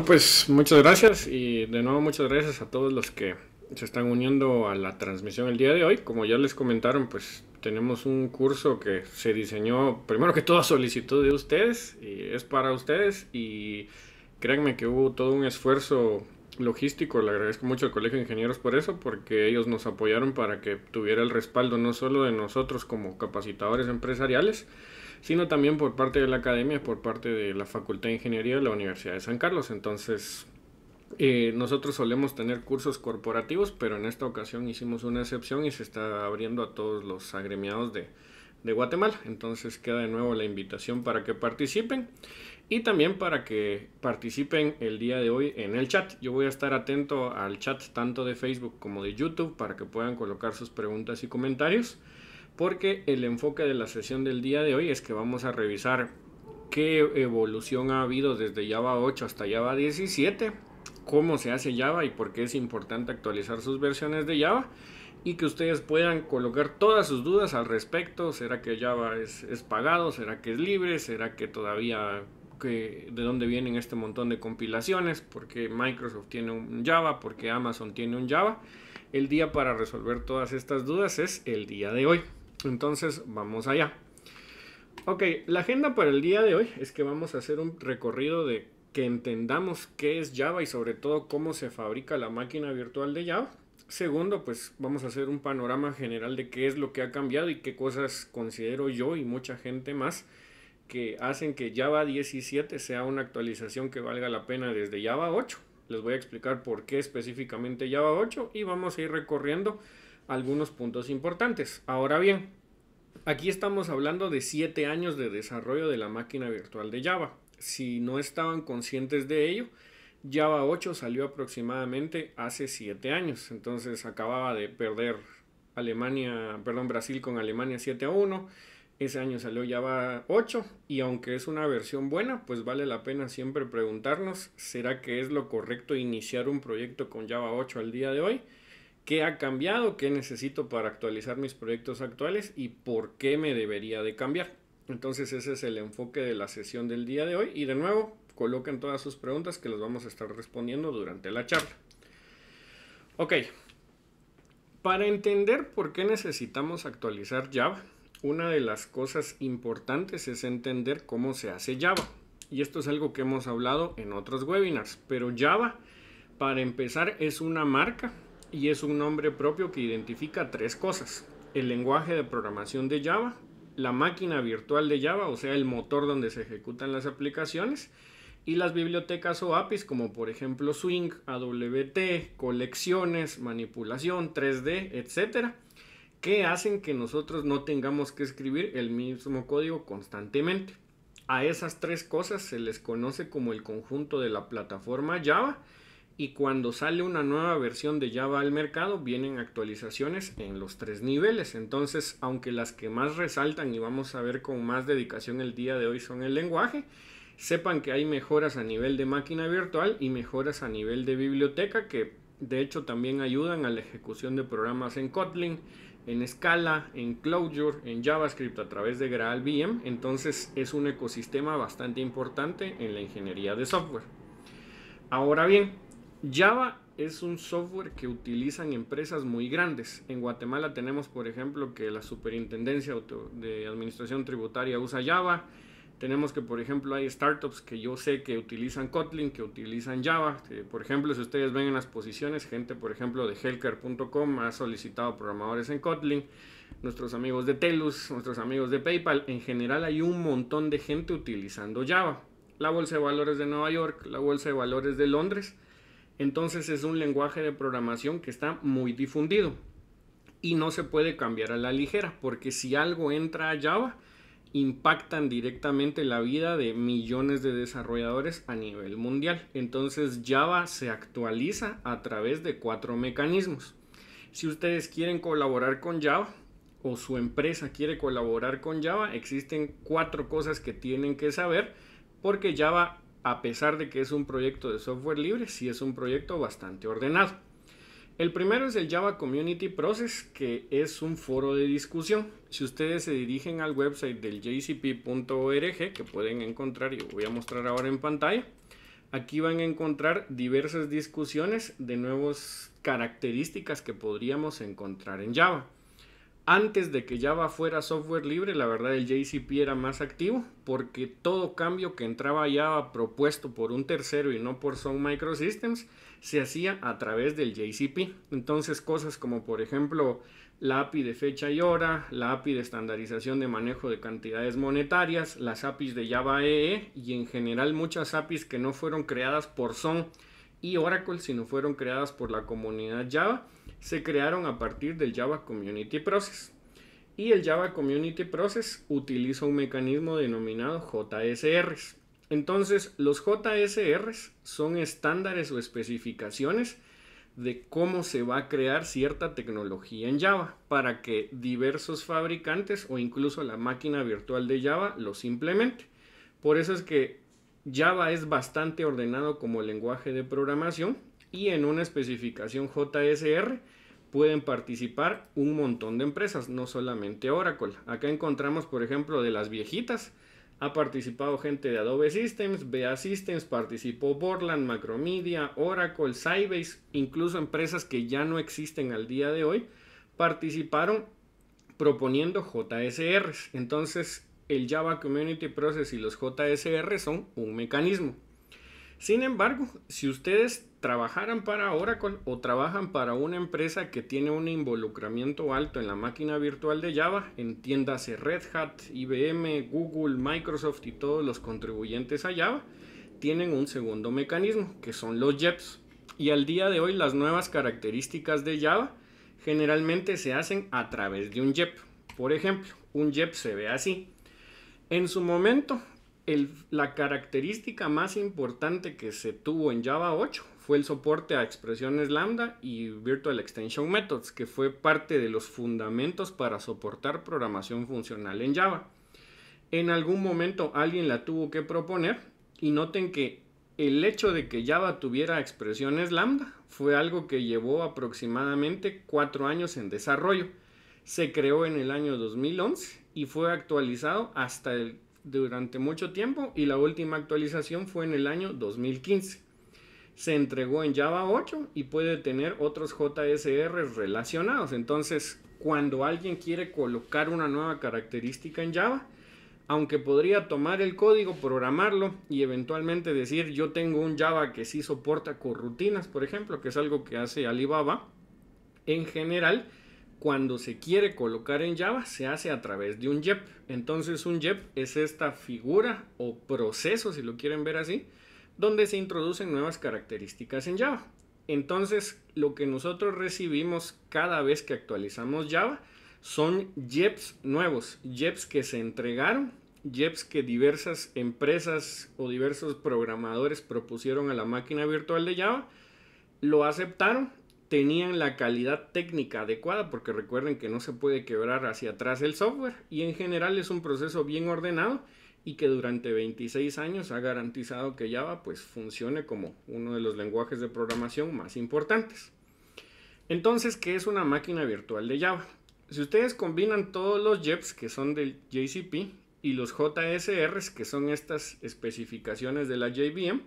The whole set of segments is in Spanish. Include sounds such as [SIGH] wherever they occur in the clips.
pues muchas gracias y de nuevo muchas gracias a todos los que se están uniendo a la transmisión el día de hoy. Como ya les comentaron, pues tenemos un curso que se diseñó primero que todo a solicitud de ustedes y es para ustedes y créanme que hubo todo un esfuerzo logístico, le agradezco mucho al Colegio de Ingenieros por eso, porque ellos nos apoyaron para que tuviera el respaldo no solo de nosotros como capacitadores empresariales, sino también por parte de la academia, por parte de la Facultad de Ingeniería de la Universidad de San Carlos. Entonces, eh, nosotros solemos tener cursos corporativos, pero en esta ocasión hicimos una excepción y se está abriendo a todos los agremiados de Guatemala. Entonces queda de nuevo la invitación para que participen y también para que participen el día de hoy en el chat. Yo voy a estar atento al chat tanto de Facebook como de YouTube para que puedan colocar sus preguntas y comentarios porque el enfoque de la sesión del día de hoy es que vamos a revisar qué evolución ha habido desde Java 8 hasta Java 17, cómo se hace Java y por qué es importante actualizar sus versiones de Java y que ustedes puedan colocar todas sus dudas al respecto. ¿Será que Java es, pagado? ¿Será que es libre? ¿Será que todavía de dónde vienen este montón de compilaciones? ¿Por qué Microsoft tiene un Java? ¿Por qué Amazon tiene un Java? El día para resolver todas estas dudas es el día de hoy. Entonces, vamos allá. Ok, la agenda para el día de hoy es que vamos a hacer un recorrido de que entendamos qué es Java y sobre todo cómo se fabrica la máquina virtual de Java. Segundo, pues vamos a hacer un panorama general de qué es lo que ha cambiado y qué cosas considero yo y mucha gente más que hacen que Java 17 sea una actualización que valga la pena desde Java 8. Les voy a explicar por qué específicamente Java 8 y vamos a ir recorriendo algunos puntos importantes. Ahora bien, aquí estamos hablando de 7 años de desarrollo de la máquina virtual de Java. Si no estaban conscientes de ello, Java 8 salió aproximadamente hace 7 años, entonces acababa de perder Alemania, perdón, Brasil con Alemania 7 a 1. Ese año salió Java 8 y aunque es una versión buena, pues vale la pena siempre preguntarnos, ¿será que es lo correcto iniciar un proyecto con Java 8 al día de hoy? qué ha cambiado, qué necesito para actualizar mis proyectos actuales y por qué me debería de cambiar. Entonces ese es el enfoque de la sesión del día de hoy y de nuevo coloquen todas sus preguntas que las vamos a estar respondiendo durante la charla. Ok, para entender por qué necesitamos actualizar Java, una de las cosas importantes es entender cómo se hace Java. Y esto es algo que hemos hablado en otros webinars, pero Java, para empezar, es una marca y es un nombre propio que identifica tres cosas. El lenguaje de programación de Java, la máquina virtual de Java, o sea, el motor donde se ejecutan las aplicaciones, y las bibliotecas o APIs como por ejemplo Swing, AWT, colecciones, manipulación, 3D, etcétera, que hacen que nosotros no tengamos que escribir el mismo código constantemente. A esas tres cosas se les conoce como el conjunto de la plataforma Java y cuando sale una nueva versión de Java al mercado vienen actualizaciones en los tres niveles. Entonces, aunque las que más resaltan y vamos a ver con más dedicación el día de hoy son el lenguaje, sepan que hay mejoras a nivel de máquina virtual y mejoras a nivel de biblioteca que de hecho también ayudan a la ejecución de programas en Kotlin, en Scala, en Clojure, en JavaScript a través de GraalVM. Entonces, es un ecosistema bastante importante en la ingeniería de software. Ahora bien, Java es un software que utilizan empresas muy grandes. En Guatemala tenemos, por ejemplo, que la Superintendencia de Administración Tributaria usa Java. Tenemos que, por ejemplo, hay startups que yo sé que utilizan Kotlin, que utilizan Java. Eh, por ejemplo, si ustedes ven en las posiciones, gente, por ejemplo, de healthcare.com ha solicitado programadores en Kotlin. Nuestros amigos de Telus, nuestros amigos de PayPal. En general hay un montón de gente utilizando Java. La Bolsa de Valores de Nueva York, la Bolsa de Valores de Londres entonces es un lenguaje de programación que está muy difundido y no se puede cambiar a la ligera, porque si algo entra a Java, impactan directamente la vida de millones de desarrolladores a nivel mundial. Entonces Java se actualiza a través de cuatro mecanismos. Si ustedes quieren colaborar con Java o su empresa quiere colaborar con Java, existen cuatro cosas que tienen que saber porque Java a pesar de que es un proyecto de software libre, sí es un proyecto bastante ordenado. El primero es el Java Community Process, que es un foro de discusión. Si ustedes se dirigen al website del jcp.org, que pueden encontrar y voy a mostrar ahora en pantalla, aquí van a encontrar diversas discusiones de nuevas características que podríamos encontrar en Java antes de que Java fuera software libre, la verdad el JCP era más activo porque todo cambio que entraba a Java propuesto por un tercero y no por Sun Microsystems se hacía a través del JCP. Entonces cosas como por ejemplo la API de fecha y hora, la API de estandarización de manejo de cantidades monetarias, las APIs de Java EE e, y en general muchas APIs que no fueron creadas por Sun y Oracle, si no fueron creadas por la comunidad Java, se crearon a partir del Java Community Process. Y el Java Community Process utiliza un mecanismo denominado JSRs. Entonces, los JSRs son estándares o especificaciones de cómo se va a crear cierta tecnología en Java para que diversos fabricantes o incluso la máquina virtual de Java los implemente. Por eso es que Java es bastante ordenado como lenguaje de programación y en una especificación JSR pueden participar un montón de empresas, no solamente Oracle. Acá encontramos, por ejemplo, de las viejitas, ha participado gente de Adobe Systems, BA Systems, participó Borland, Macromedia, Oracle, Sybase, incluso empresas que ya no existen al día de hoy, participaron proponiendo JSRs. Entonces, el Java Community Process y los JSR son un mecanismo. Sin embargo, si ustedes trabajaran para Oracle o trabajan para una empresa que tiene un involucramiento alto en la máquina virtual de Java, entiéndase Red Hat, IBM, Google, Microsoft y todos los contribuyentes a Java, tienen un segundo mecanismo, que son los JEPs. Y al día de hoy las nuevas características de Java generalmente se hacen a través de un JEP. Por ejemplo, un JEP se ve así. En su momento, la característica más importante que se tuvo en Java 8 fue el soporte a expresiones lambda y Virtual Extension Methods, que fue parte de los fundamentos para soportar programación funcional en Java. En algún momento alguien la tuvo que proponer y noten que el hecho de que Java tuviera expresiones lambda fue algo que llevó aproximadamente cuatro años en desarrollo se creó en el año 2011 y fue actualizado hasta durante mucho tiempo y la última actualización fue en el año 2015. Se entregó en Java 8 y puede tener otros JSR relacionados. Entonces, cuando alguien quiere colocar una nueva característica en Java, aunque podría tomar el código, programarlo y eventualmente decir yo tengo un Java que sí soporta corrutinas, por ejemplo, que es algo que hace Alibaba, en general cuando se quiere colocar en Java se hace a través de un JEP. Entonces un JEP es esta figura o proceso, si lo quieren ver así, donde se introducen nuevas características en Java. Entonces lo que nosotros recibimos cada vez que actualizamos Java son JEPs nuevos, JEPs que se entregaron, JEPs que diversas empresas o diversos programadores propusieron a la máquina virtual de Java, lo aceptaron tenían la calidad técnica adecuada, porque recuerden que no se puede quebrar hacia atrás el software y en general es un proceso bien ordenado y que durante 26 años ha garantizado que Java pues funcione como uno de los lenguajes de programación más importantes. Entonces, ¿qué es una máquina virtual de Java? Si ustedes combinan todos los JEPs que son del JCP y los JSRs que son estas especificaciones de la JVM,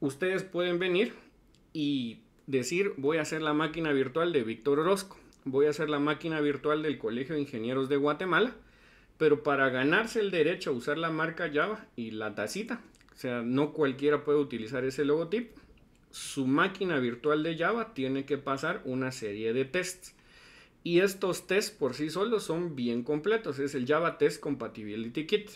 ustedes pueden venir y decir, voy a hacer la máquina virtual de Víctor Orozco, voy a hacer la máquina virtual del Colegio de Ingenieros de Guatemala, pero para ganarse el derecho a usar la marca Java y la tacita, o sea, no cualquiera puede utilizar ese logotipo, su máquina virtual de Java tiene que pasar una serie de tests. Y estos tests por sí solos son bien completos, es el Java Test Compatibility Kit.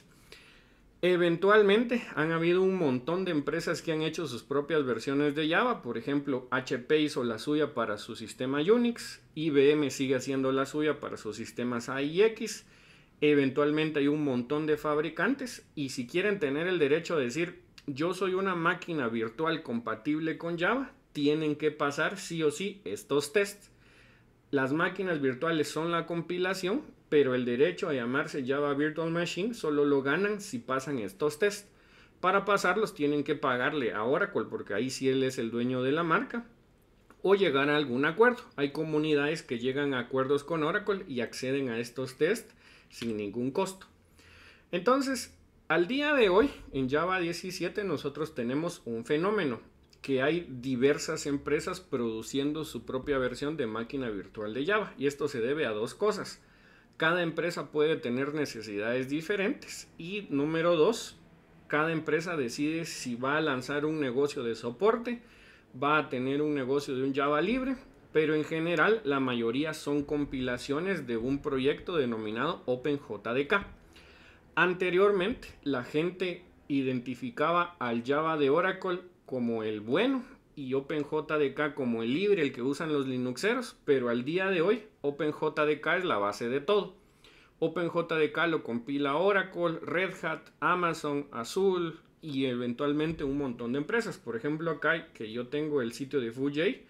Eventualmente han habido un montón de empresas que han hecho sus propias versiones de Java, por ejemplo HP hizo la suya para su sistema Unix, IBM sigue haciendo la suya para sus sistemas AIX, eventualmente hay un montón de fabricantes y si quieren tener el derecho a decir yo soy una máquina virtual compatible con Java, tienen que pasar sí o sí estos tests. Las máquinas virtuales son la compilación pero el derecho a llamarse Java Virtual Machine solo lo ganan si pasan estos test. Para pasarlos tienen que pagarle a Oracle porque ahí sí él es el dueño de la marca o llegar a algún acuerdo. Hay comunidades que llegan a acuerdos con Oracle y acceden a estos test sin ningún costo. Entonces, al día de hoy, en Java 17 nosotros tenemos un fenómeno, que hay diversas empresas produciendo su propia versión de máquina virtual de Java. Y esto se debe a dos cosas cada empresa puede tener necesidades diferentes. Y número dos, cada empresa decide si va a lanzar un negocio de soporte, va a tener un negocio de un Java libre, pero en general la mayoría son compilaciones de un proyecto denominado OpenJDK. Anteriormente la gente identificaba al Java de Oracle como el bueno y OpenJDK como el libre, el que usan los Linuxeros, pero al día de hoy OpenJDK es la base de todo. OpenJDK lo compila Oracle, Red Hat, Amazon, Azul y eventualmente un montón de empresas. Por ejemplo, acá que yo tengo el sitio de Fujay,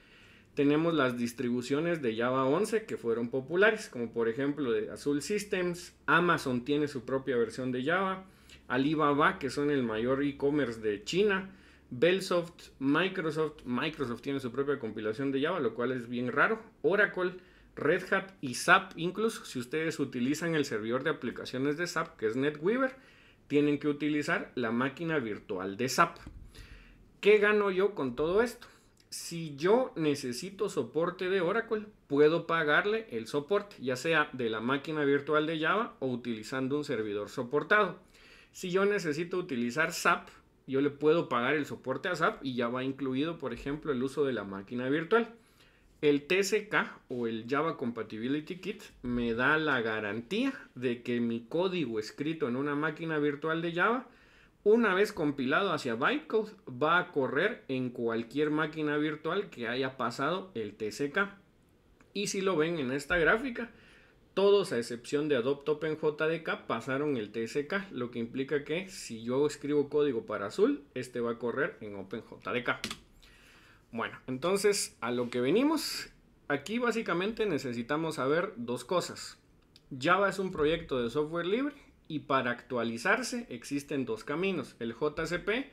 tenemos las distribuciones de Java 11 que fueron populares, como por ejemplo de Azul Systems, Amazon tiene su propia versión de Java, Alibaba, que son el mayor e-commerce de China, Bellsoft, Microsoft, Microsoft tiene su propia compilación de Java, lo cual es bien raro. Oracle, Red Hat y SAP, incluso si ustedes utilizan el servidor de aplicaciones de SAP, que es NetWeaver, tienen que utilizar la máquina virtual de SAP. ¿Qué gano yo con todo esto? Si yo necesito soporte de Oracle, puedo pagarle el soporte, ya sea de la máquina virtual de Java o utilizando un servidor soportado. Si yo necesito utilizar SAP, yo le puedo pagar el soporte a SAP y ya va incluido, por ejemplo, el uso de la máquina virtual. El TSK o el Java Compatibility Kit me da la garantía de que mi código escrito en una máquina virtual de Java, una vez compilado hacia bytecode, va a correr en cualquier máquina virtual que haya pasado el TSK. Y si lo ven en esta gráfica, todos a excepción de Adopt OpenJDK pasaron el TSK, lo que implica que si yo escribo código para azul, este va a correr en OpenJDK. Bueno, entonces a lo que venimos, aquí básicamente necesitamos saber dos cosas. Java es un proyecto de software libre y para actualizarse existen dos caminos, el JCP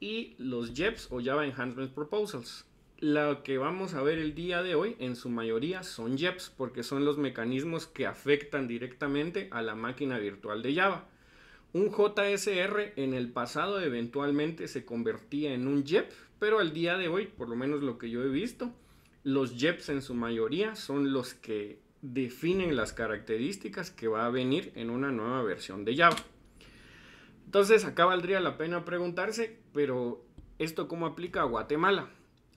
y los JEPs o Java Enhancement Proposals lo que vamos a ver el día de hoy en su mayoría son JEPs, porque son los mecanismos que afectan directamente a la máquina virtual de Java. Un JSR en el pasado eventualmente se convertía en un JEP, pero al día de hoy, por lo menos lo que yo he visto, los JEPs en su mayoría son los que definen las características que va a venir en una nueva versión de Java. Entonces acá valdría la pena preguntarse, pero ¿esto cómo aplica a Guatemala?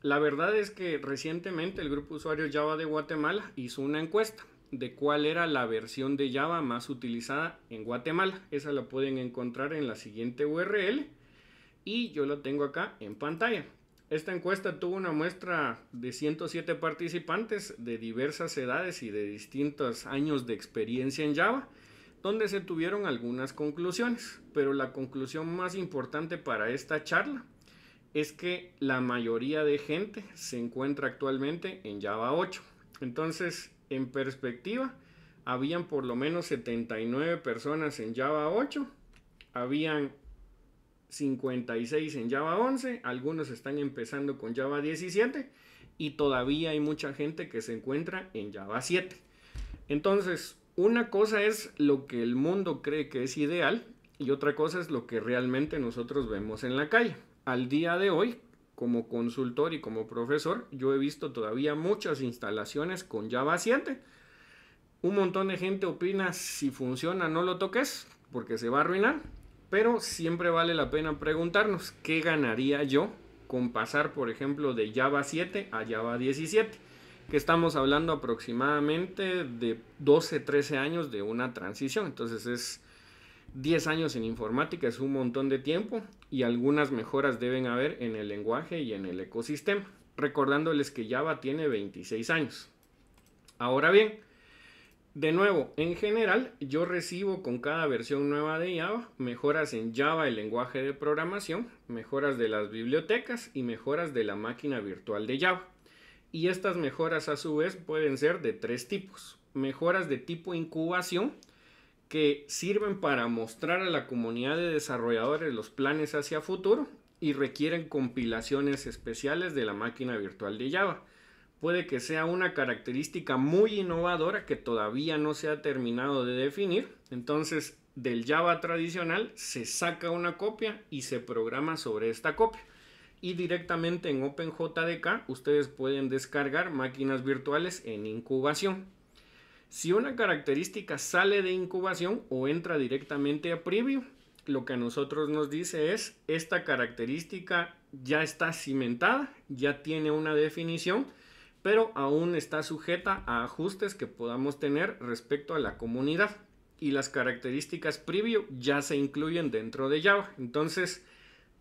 La verdad es que recientemente el grupo usuario Java de Guatemala hizo una encuesta de cuál era la versión de Java más utilizada en Guatemala. Esa la pueden encontrar en la siguiente URL y yo la tengo acá en pantalla. Esta encuesta tuvo una muestra de 107 participantes de diversas edades y de distintos años de experiencia en Java, donde se tuvieron algunas conclusiones, pero la conclusión más importante para esta charla es que la mayoría de gente se encuentra actualmente en Java 8. Entonces, en perspectiva, habían por lo menos 79 personas en Java 8, habían 56 en Java 11, algunos están empezando con Java 17 y todavía hay mucha gente que se encuentra en Java 7. Entonces, una cosa es lo que el mundo cree que es ideal y otra cosa es lo que realmente nosotros vemos en la calle al día de hoy, como consultor y como profesor, yo he visto todavía muchas instalaciones con Java 7. Un montón de gente opina si funciona no lo toques porque se va a arruinar, pero siempre vale la pena preguntarnos qué ganaría yo con pasar, por ejemplo, de Java 7 a Java 17, que estamos hablando aproximadamente de 12, 13 años de una transición. Entonces es 10 años en informática es un montón de tiempo y algunas mejoras deben haber en el lenguaje y en el ecosistema, recordándoles que Java tiene 26 años. Ahora bien, de nuevo, en general yo recibo con cada versión nueva de Java mejoras en Java, el lenguaje de programación, mejoras de las bibliotecas y mejoras de la máquina virtual de Java. Y estas mejoras a su vez pueden ser de tres tipos. Mejoras de tipo incubación, que sirven para mostrar a la comunidad de desarrolladores los planes hacia futuro y requieren compilaciones especiales de la máquina virtual de Java. Puede que sea una característica muy innovadora que todavía no se ha terminado de definir. Entonces, del Java tradicional se saca una copia y se programa sobre esta copia. Y directamente en OpenJDK ustedes pueden descargar máquinas virtuales en incubación. Si una característica sale de incubación o entra directamente a preview, lo que a nosotros nos dice es esta característica ya está cimentada, ya tiene una definición, pero aún está sujeta a ajustes que podamos tener respecto a la comunidad y las características preview ya se incluyen dentro de Java. Entonces,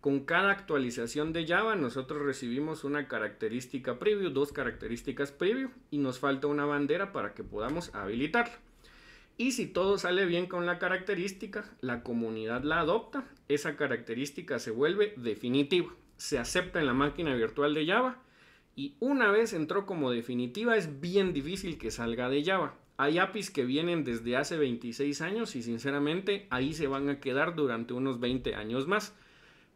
con cada actualización de Java nosotros recibimos una característica preview, dos características preview y nos falta una bandera para que podamos habilitarla. Y si todo sale bien con la característica, la comunidad la adopta, esa característica se vuelve definitiva, se acepta en la máquina virtual de Java y una vez entró como definitiva es bien difícil que salga de Java. Hay APIs que vienen desde hace 26 años y sinceramente ahí se van a quedar durante unos 20 años más.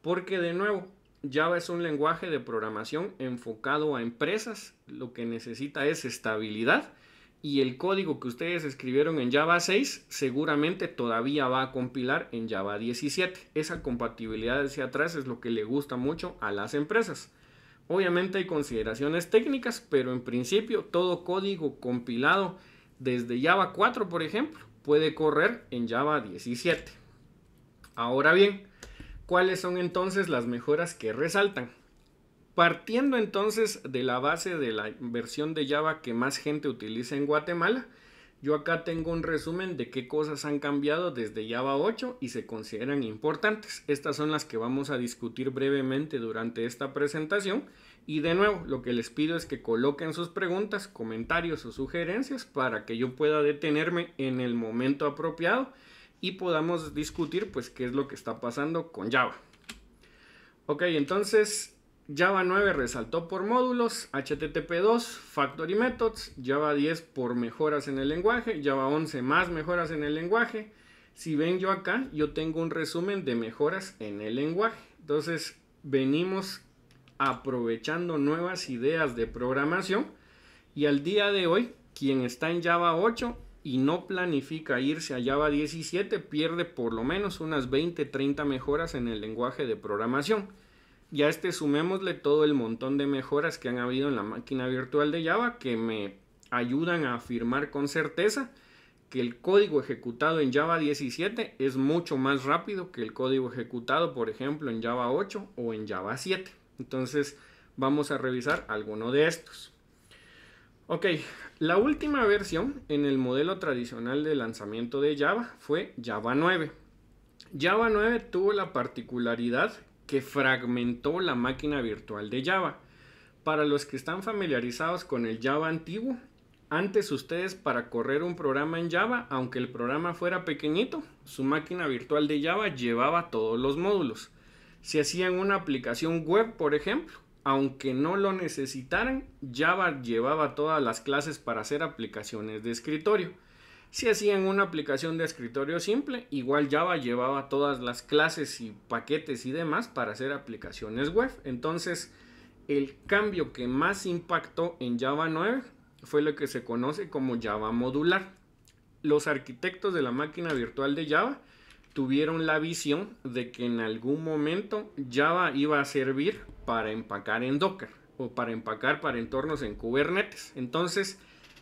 Porque de nuevo, Java es un lenguaje de programación enfocado a empresas. Lo que necesita es estabilidad y el código que ustedes escribieron en Java 6 seguramente todavía va a compilar en Java 17. Esa compatibilidad hacia atrás es lo que le gusta mucho a las empresas. Obviamente hay consideraciones técnicas, pero en principio todo código compilado desde Java 4, por ejemplo, puede correr en Java 17. Ahora bien, ¿Cuáles son entonces las mejoras que resaltan? Partiendo entonces de la base de la versión de Java que más gente utiliza en Guatemala, yo acá tengo un resumen de qué cosas han cambiado desde Java 8 y se consideran importantes. Estas son las que vamos a discutir brevemente durante esta presentación. Y de nuevo, lo que les pido es que coloquen sus preguntas, comentarios o sugerencias para que yo pueda detenerme en el momento apropiado y podamos discutir pues qué es lo que está pasando con Java. Ok, entonces Java 9 resaltó por módulos, HTTP 2, Factory Methods, Java 10 por mejoras en el lenguaje, Java 11 más mejoras en el lenguaje. Si ven yo acá, yo tengo un resumen de mejoras en el lenguaje. Entonces, venimos aprovechando nuevas ideas de programación y al día de hoy, quien está en Java 8 y no planifica irse a Java 17, pierde por lo menos unas 20, 30 mejoras en el lenguaje de programación. Y a este sumémosle todo el montón de mejoras que han habido en la máquina virtual de Java que me ayudan a afirmar con certeza que el código ejecutado en Java 17 es mucho más rápido que el código ejecutado, por ejemplo, en Java 8 o en Java 7. Entonces, vamos a revisar alguno de estos. Ok, la última versión en el modelo tradicional de lanzamiento de Java fue Java 9. Java 9 tuvo la particularidad que fragmentó la máquina virtual de Java. Para los que están familiarizados con el Java antiguo, antes ustedes para correr un programa en Java, aunque el programa fuera pequeñito, su máquina virtual de Java llevaba todos los módulos. Si hacían una aplicación web, por ejemplo, aunque no lo necesitaran, Java llevaba todas las clases para hacer aplicaciones de escritorio. Si hacían una aplicación de escritorio simple, igual Java llevaba todas las clases y paquetes y demás para hacer aplicaciones web. Entonces, el cambio que más impactó en Java 9 fue lo que se conoce como Java modular. Los arquitectos de la máquina virtual de Java tuvieron la visión de que en algún momento Java iba a servir para empacar en Docker o para empacar para entornos en Kubernetes. Entonces,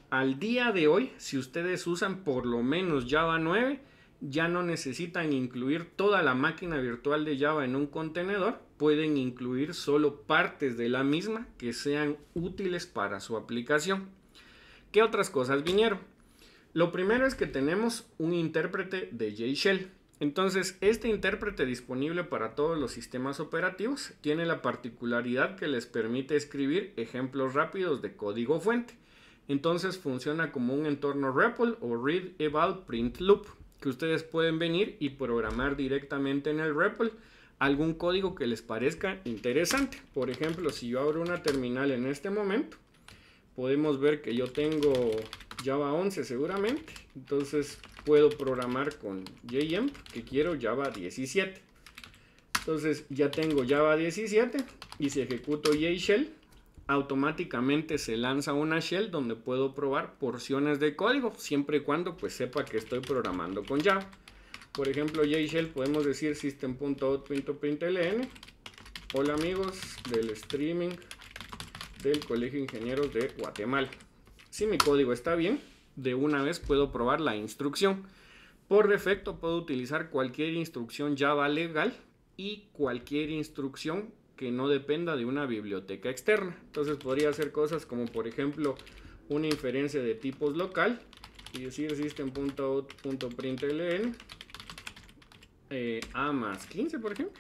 al día de hoy, si ustedes usan por lo menos Java 9, ya no necesitan incluir toda la máquina virtual de Java en un contenedor, pueden incluir solo partes de la misma que sean útiles para su aplicación. ¿Qué otras cosas vinieron? Lo primero es que tenemos un intérprete de JShell entonces, este intérprete disponible para todos los sistemas operativos tiene la particularidad que les permite escribir ejemplos rápidos de código fuente. Entonces funciona como un entorno REPL o Read Eval Print Loop, que ustedes pueden venir y programar directamente en el REPL algún código que les parezca interesante. Por ejemplo, si yo abro una terminal en este momento, podemos ver que yo tengo Java 11 seguramente. Entonces puedo programar con JM que quiero Java 17. Entonces ya tengo Java 17 y si ejecuto JShell, automáticamente se lanza una shell donde puedo probar porciones de código, siempre y cuando pues sepa que estoy programando con Java. Por ejemplo, JShell podemos decir system.out.println. Hola amigos del streaming del Colegio de Ingenieros de Guatemala. Si mi código está bien, de una vez puedo probar la instrucción. Por defecto puedo utilizar cualquier instrucción Java legal y cualquier instrucción que no dependa de una biblioteca externa. Entonces podría hacer cosas como por ejemplo una inferencia de tipos local y decir system.out.println eh, a más 15 por ejemplo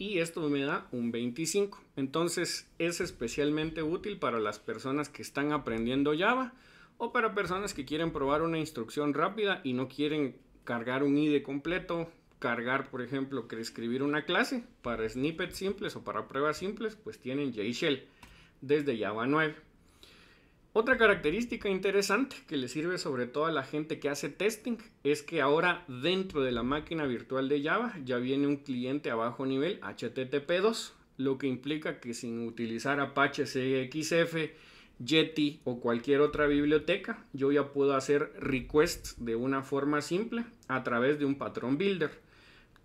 y esto me da un 25. Entonces es especialmente útil para las personas que están aprendiendo Java o para personas que quieren probar una instrucción rápida y no quieren cargar un IDE completo, cargar, por ejemplo, que escribir una clase para snippets simples o para pruebas simples, pues tienen JShell desde Java 9. Otra característica interesante que le sirve sobre todo a la gente que hace testing es que ahora dentro de la máquina virtual de Java ya viene un cliente a bajo nivel HTTP2, lo que implica que sin utilizar Apache CXF, Yeti o cualquier otra biblioteca, yo ya puedo hacer requests de una forma simple a través de un patrón builder.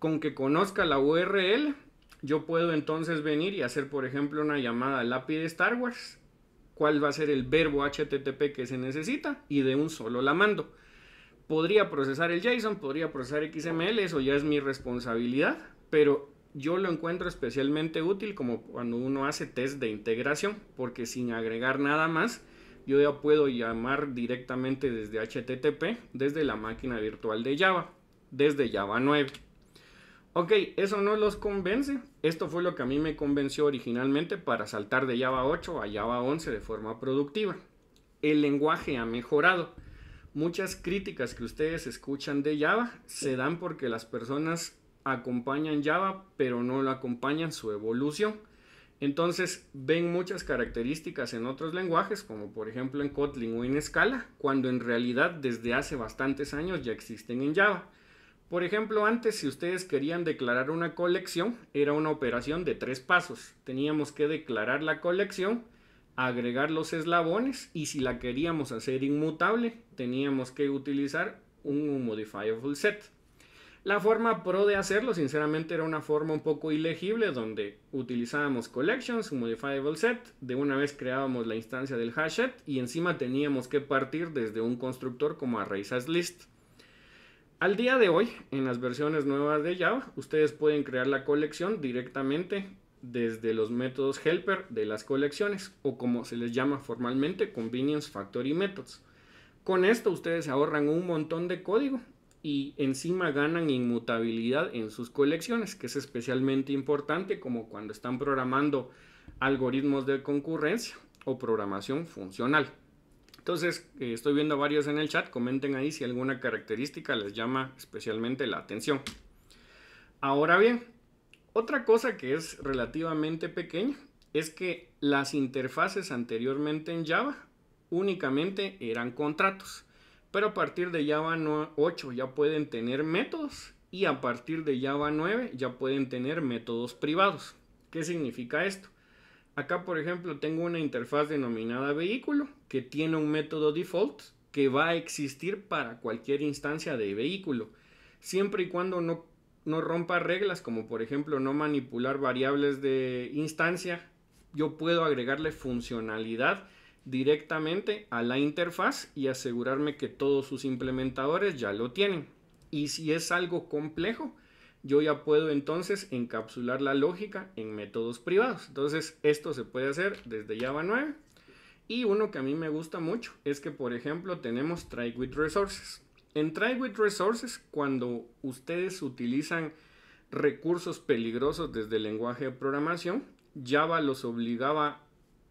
Con que conozca la URL, yo puedo entonces venir y hacer, por ejemplo, una llamada al API Star Wars cuál va a ser el verbo HTTP que se necesita y de un solo la mando. Podría procesar el JSON, podría procesar XML, eso ya es mi responsabilidad, pero yo lo encuentro especialmente útil como cuando uno hace test de integración, porque sin agregar nada más, yo ya puedo llamar directamente desde HTTP, desde la máquina virtual de Java, desde Java 9. Ok, eso no los convence. Esto fue lo que a mí me convenció originalmente para saltar de Java 8 a Java 11 de forma productiva. El lenguaje ha mejorado. Muchas críticas que ustedes escuchan de Java se dan porque las personas acompañan Java, pero no lo acompañan su evolución. Entonces ven muchas características en otros lenguajes, como por ejemplo en Kotlin o en Scala, cuando en realidad desde hace bastantes años ya existen en Java. Por ejemplo, antes si ustedes querían declarar una colección, era una operación de tres pasos. Teníamos que declarar la colección, agregar los eslabones y si la queríamos hacer inmutable, teníamos que utilizar un modifiable set. La forma pro de hacerlo, sinceramente, era una forma un poco ilegible donde utilizábamos collections, un modifiable set, de una vez creábamos la instancia del set, y encima teníamos que partir desde un constructor como arrays list. Al día de hoy, en las versiones nuevas de Java, ustedes pueden crear la colección directamente desde los métodos helper de las colecciones o como se les llama formalmente convenience factory methods. Con esto ustedes ahorran un montón de código y encima ganan inmutabilidad en sus colecciones, que es especialmente importante como cuando están programando algoritmos de concurrencia o programación funcional. Entonces, eh, estoy viendo varios en el chat, comenten ahí si alguna característica les llama especialmente la atención. Ahora bien, otra cosa que es relativamente pequeña es que las interfaces anteriormente en Java únicamente eran contratos, pero a partir de Java 8 ya pueden tener métodos y a partir de Java 9 ya pueden tener métodos privados. ¿Qué significa esto? Acá, por ejemplo, tengo una interfaz denominada vehículo que tiene un método default que va a existir para cualquier instancia de vehículo, siempre y cuando no, no rompa reglas como por ejemplo no manipular variables de instancia, yo puedo agregarle funcionalidad directamente a la interfaz y asegurarme que todos sus implementadores ya lo tienen. Y si es algo complejo, yo ya puedo entonces encapsular la lógica en métodos privados. Entonces, esto se puede hacer desde Java 9 y uno que a mí me gusta mucho es que, por ejemplo, tenemos Try with Resources. En Try with Resources, cuando ustedes utilizan recursos peligrosos desde el lenguaje de programación, Java los obligaba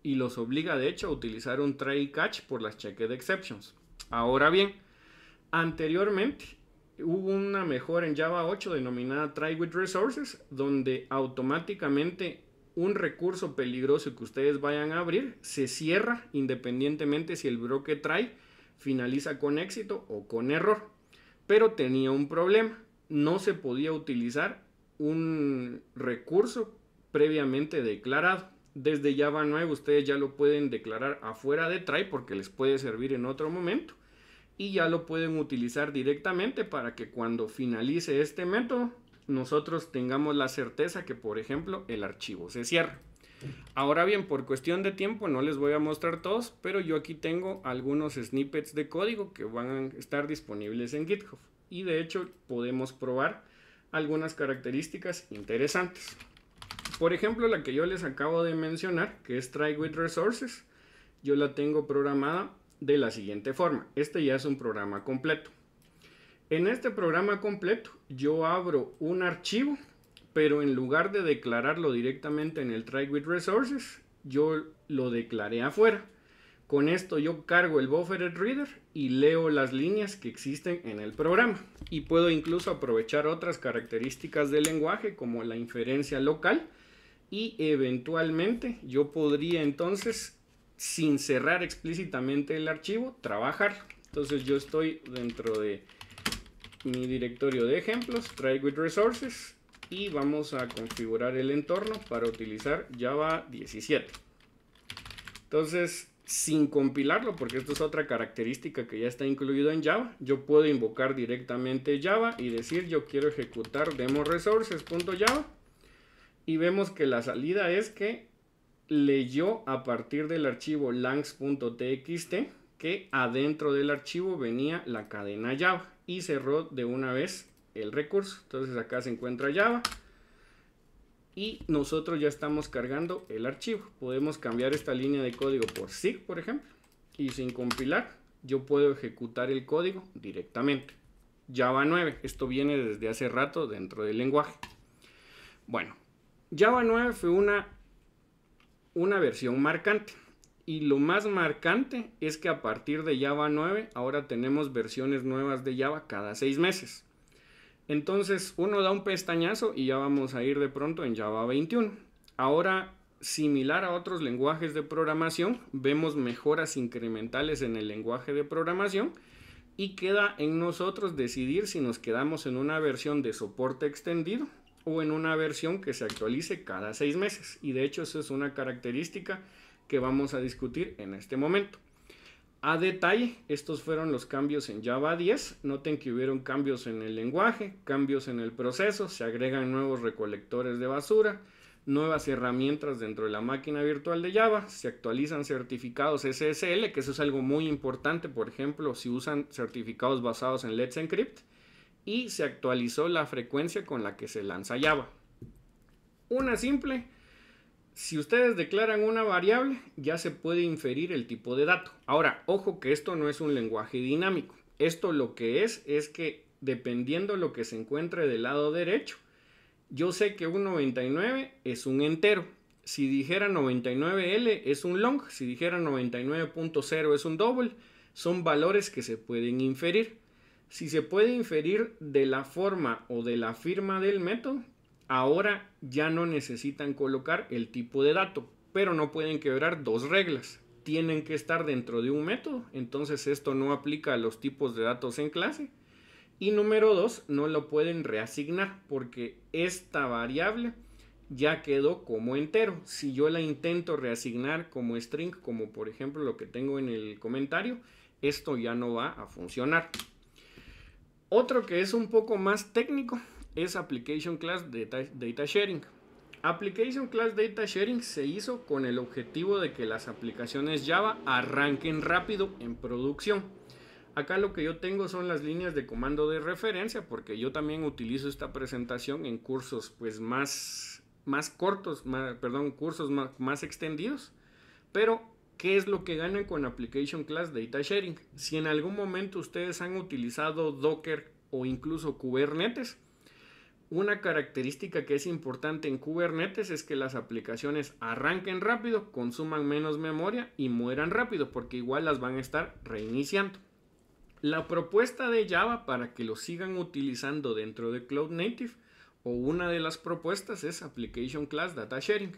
y los obliga de hecho a utilizar un try catch por las de exceptions. Ahora bien, anteriormente hubo una mejora en Java 8 denominada try with resources donde automáticamente un recurso peligroso que ustedes vayan a abrir se cierra independientemente si el broker trae finaliza con éxito o con error. Pero tenía un problema, no se podía utilizar un recurso previamente declarado. Desde Java 9 ustedes ya lo pueden declarar afuera de try porque les puede servir en otro momento y ya lo pueden utilizar directamente para que cuando finalice este método nosotros tengamos la certeza que, por ejemplo, el archivo se cierra. Ahora bien, por cuestión de tiempo no les voy a mostrar todos, pero yo aquí tengo algunos snippets de código que van a estar disponibles en GitHub. Y de hecho podemos probar algunas características interesantes. Por ejemplo, la que yo les acabo de mencionar, que es Try with Resources, yo la tengo programada de la siguiente forma. Este ya es un programa completo. En este programa completo yo abro un archivo, pero en lugar de declararlo directamente en el Try with Resources, yo lo declaré afuera. Con esto yo cargo el Buffered Reader y leo las líneas que existen en el programa. Y puedo incluso aprovechar otras características del lenguaje como la inferencia local y eventualmente yo podría entonces, sin cerrar explícitamente el archivo, trabajar. Entonces yo estoy dentro de mi directorio de ejemplos, try with resources y vamos a configurar el entorno para utilizar Java 17. Entonces, sin compilarlo, porque esto es otra característica que ya está incluido en Java, yo puedo invocar directamente Java y decir yo quiero ejecutar demo resources.java y vemos que la salida es que leyó a partir del archivo langs.txt que adentro del archivo venía la cadena Java y cerró de una vez el recurso. Entonces acá se encuentra Java y nosotros ya estamos cargando el archivo. Podemos cambiar esta línea de código por SIG, por ejemplo, y sin compilar yo puedo ejecutar el código directamente. Java 9, esto viene desde hace rato dentro del lenguaje. Bueno, Java 9 fue una, una versión marcante. Y lo más marcante es que a partir de Java 9 ahora tenemos versiones nuevas de Java cada seis meses. Entonces uno da un pestañazo y ya vamos a ir de pronto en Java 21. Ahora, similar a otros lenguajes de programación, vemos mejoras incrementales en el lenguaje de programación y queda en nosotros decidir si nos quedamos en una versión de soporte extendido o en una versión que se actualice cada seis meses. Y de hecho eso es una característica que vamos a discutir en este momento. A detalle, estos fueron los cambios en Java 10. Noten que hubieron cambios en el lenguaje, cambios en el proceso, se agregan nuevos recolectores de basura, nuevas herramientas dentro de la máquina virtual de Java, se actualizan certificados SSL, que eso es algo muy importante, por ejemplo, si usan certificados basados en Let's Encrypt, y se actualizó la frecuencia con la que se lanza Java. Una simple si ustedes declaran una variable, ya se puede inferir el tipo de dato. Ahora, ojo que esto no es un lenguaje dinámico. Esto lo que es es que dependiendo lo que se encuentre del lado derecho, yo sé que un 99 es un entero. Si dijera 99L es un long, si dijera 99.0 es un double, son valores que se pueden inferir. Si se puede inferir de la forma o de la firma del método, Ahora ya no necesitan colocar el tipo de dato, pero no pueden quebrar dos reglas. Tienen que estar dentro de un método, entonces esto no aplica a los tipos de datos en clase. Y número dos, no lo pueden reasignar porque esta variable ya quedó como entero. Si yo la intento reasignar como string, como por ejemplo lo que tengo en el comentario, esto ya no va a funcionar. Otro que es un poco más técnico es Application Class Data, Sharing. Application Class Data Sharing se hizo con el objetivo de que las aplicaciones Java arranquen rápido en producción. Acá lo que yo tengo son las líneas de comando de referencia porque yo también utilizo esta presentación en cursos pues más, más cortos, perdón, cursos más, más extendidos. Pero, ¿qué es lo que ganan con Application Class Data Sharing? Si en algún momento ustedes han utilizado Docker o incluso Kubernetes, una característica que es importante en Kubernetes es que las aplicaciones arranquen rápido, consuman menos memoria y mueran rápido porque igual las van a estar reiniciando. La propuesta de Java para que lo sigan utilizando dentro de Cloud Native o una de las propuestas es Application Class Data Sharing,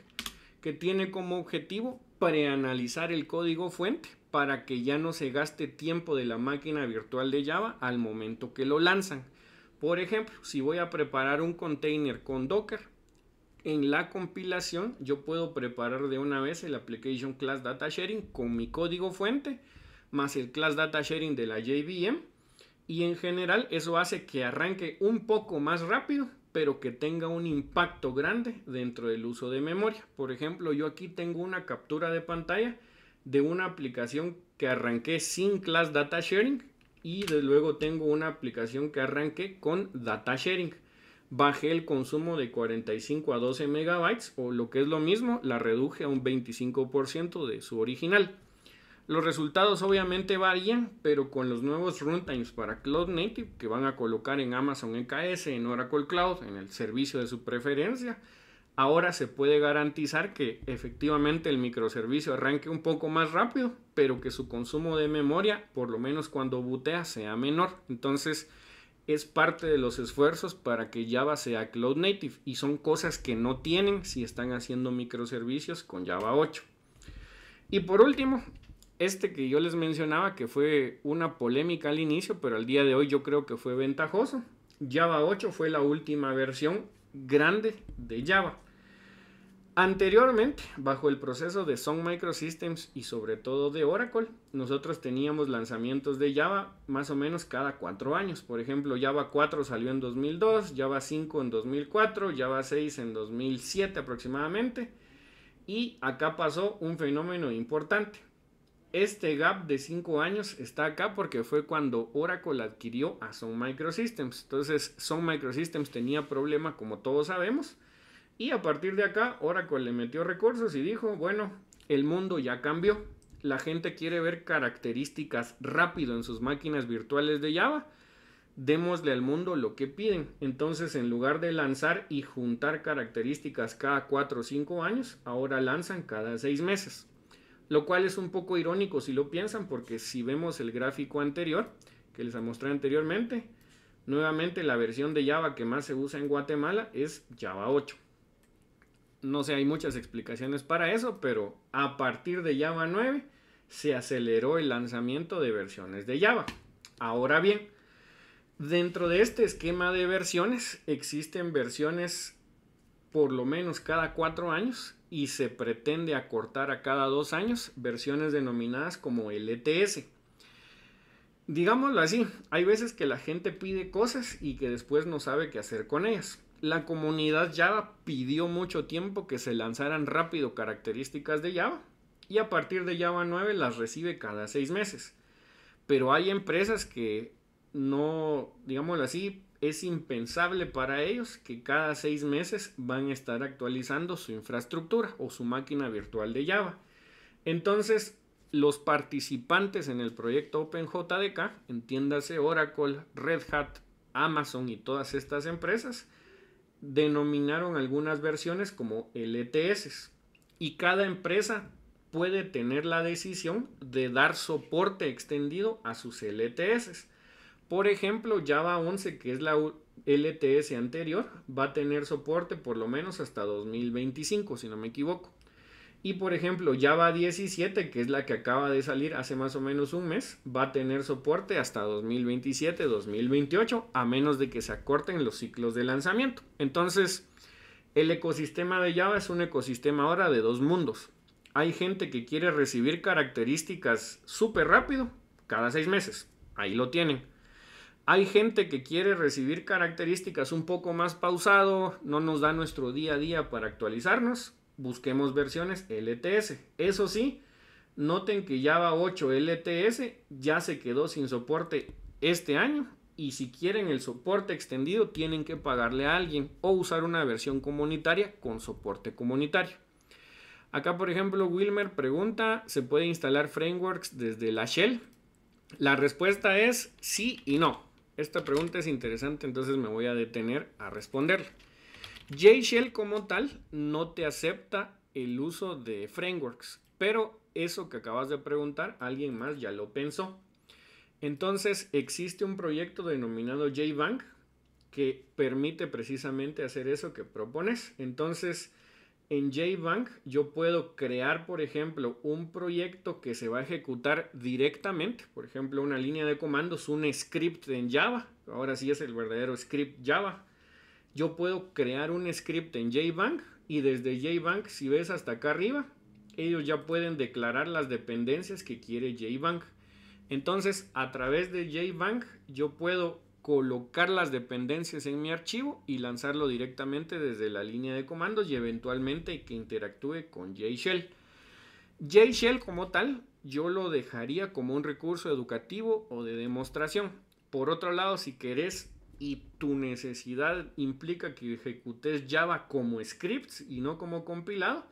que tiene como objetivo preanalizar el código fuente para que ya no se gaste tiempo de la máquina virtual de Java al momento que lo lanzan por ejemplo, si voy a preparar un container con Docker, en la compilación yo puedo preparar de una vez el application class data sharing con mi código fuente más el class data sharing de la JVM y en general eso hace que arranque un poco más rápido pero que tenga un impacto grande dentro del uso de memoria. Por ejemplo, yo aquí tengo una captura de pantalla de una aplicación que arranqué sin class data sharing y desde luego tengo una aplicación que arranque con data sharing. Bajé el consumo de 45 a 12 megabytes o lo que es lo mismo, la reduje a un 25% de su original. Los resultados obviamente varían, pero con los nuevos runtimes para Cloud Native que van a colocar en Amazon EKS, en Oracle Cloud, en el servicio de su preferencia, ahora se puede garantizar que efectivamente el microservicio arranque un poco más rápido, pero que su consumo de memoria, por lo menos cuando butea, sea menor. Entonces, es parte de los esfuerzos para que Java sea cloud native y son cosas que no tienen si están haciendo microservicios con Java 8. Y por último, este que yo les mencionaba que fue una polémica al inicio, pero al día de hoy yo creo que fue ventajoso. Java 8 fue la última versión grande de Java. Anteriormente, bajo el proceso de Sun Microsystems y sobre todo de Oracle, nosotros teníamos lanzamientos de Java más o menos cada cuatro años. Por ejemplo, Java 4 salió en 2002, Java 5 en 2004, Java 6 en 2007 aproximadamente. Y acá pasó un fenómeno importante. Este gap de cinco años está acá porque fue cuando Oracle adquirió a Sun Microsystems. Entonces, Sun Microsystems tenía problema, como todos sabemos, y a partir de acá, Oracle le metió recursos y dijo, bueno, el mundo ya cambió. La gente quiere ver características rápido en sus máquinas virtuales de Java. Démosle al mundo lo que piden. Entonces, en lugar de lanzar y juntar características cada 4 o 5 años, ahora lanzan cada 6 meses. Lo cual es un poco irónico si lo piensan, porque si vemos el gráfico anterior, que les mostré anteriormente, nuevamente la versión de Java que más se usa en Guatemala es Java 8. No sé, hay muchas explicaciones para eso, pero a partir de Java 9 se aceleró el lanzamiento de versiones de Java. Ahora bien, dentro de este esquema de versiones existen versiones por lo menos cada cuatro años y se pretende acortar a cada dos años versiones denominadas como LTS. Digámoslo así, hay veces que la gente pide cosas y que después no sabe qué hacer con ellas la comunidad Java pidió mucho tiempo que se lanzaran rápido características de Java y a partir de Java 9 las recibe cada seis meses. Pero hay empresas que no, digámoslo así, es impensable para ellos que cada seis meses van a estar actualizando su infraestructura o su máquina virtual de Java. Entonces, los participantes en el proyecto OpenJDK, entiéndase Oracle, Red Hat, Amazon y todas estas empresas, denominaron algunas versiones como LTS y cada empresa puede tener la decisión de dar soporte extendido a sus LTS. Por ejemplo, Java 11, que es la LTS anterior, va a tener soporte por lo menos hasta 2025, si no me equivoco. Y por ejemplo, Java 17, que es la que acaba de salir hace más o menos un mes, va a tener soporte hasta 2027-2028, a menos de que se acorten los ciclos de lanzamiento. Entonces, el ecosistema de Java es un ecosistema ahora de dos mundos. Hay gente que quiere recibir características súper rápido, cada seis meses. Ahí lo tienen. Hay gente que quiere recibir características un poco más pausado, no nos da nuestro día a día para actualizarnos busquemos versiones LTS. Eso sí, noten que Java 8 LTS ya se quedó sin soporte este año y si quieren el soporte extendido tienen que pagarle a alguien o usar una versión comunitaria con soporte comunitario. Acá por ejemplo Wilmer pregunta, ¿se puede instalar frameworks desde la shell? La respuesta es sí y no. Esta pregunta es interesante, entonces me voy a detener a responderla. JShell como tal no te acepta el uso de frameworks, pero eso que acabas de preguntar, alguien más ya lo pensó. Entonces existe un proyecto denominado JBank que permite precisamente hacer eso que propones. Entonces, en JBank yo puedo crear, por ejemplo, un proyecto que se va a ejecutar directamente, por ejemplo, una línea de comandos, un script en Java. Ahora sí es el verdadero script Java yo puedo crear un script en JBank y desde JBank, si ves hasta acá arriba, ellos ya pueden declarar las dependencias que quiere JBank. Entonces, a través de JBank, yo puedo colocar las dependencias en mi archivo y lanzarlo directamente desde la línea de comandos y eventualmente que interactúe con JShell. JShell como tal, yo lo dejaría como un recurso educativo o de demostración. Por otro lado, si querés y tu necesidad implica que ejecutes Java como scripts y no como compilado,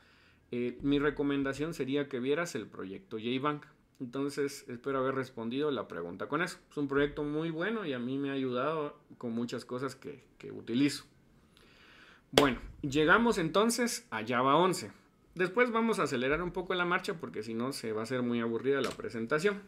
eh, mi recomendación sería que vieras el proyecto JBank. Entonces, espero haber respondido la pregunta con eso. Es un proyecto muy bueno y a mí me ha ayudado con muchas cosas que, que utilizo. Bueno, llegamos entonces a Java 11. Después vamos a acelerar un poco la marcha porque si no se va a hacer muy aburrida la presentación.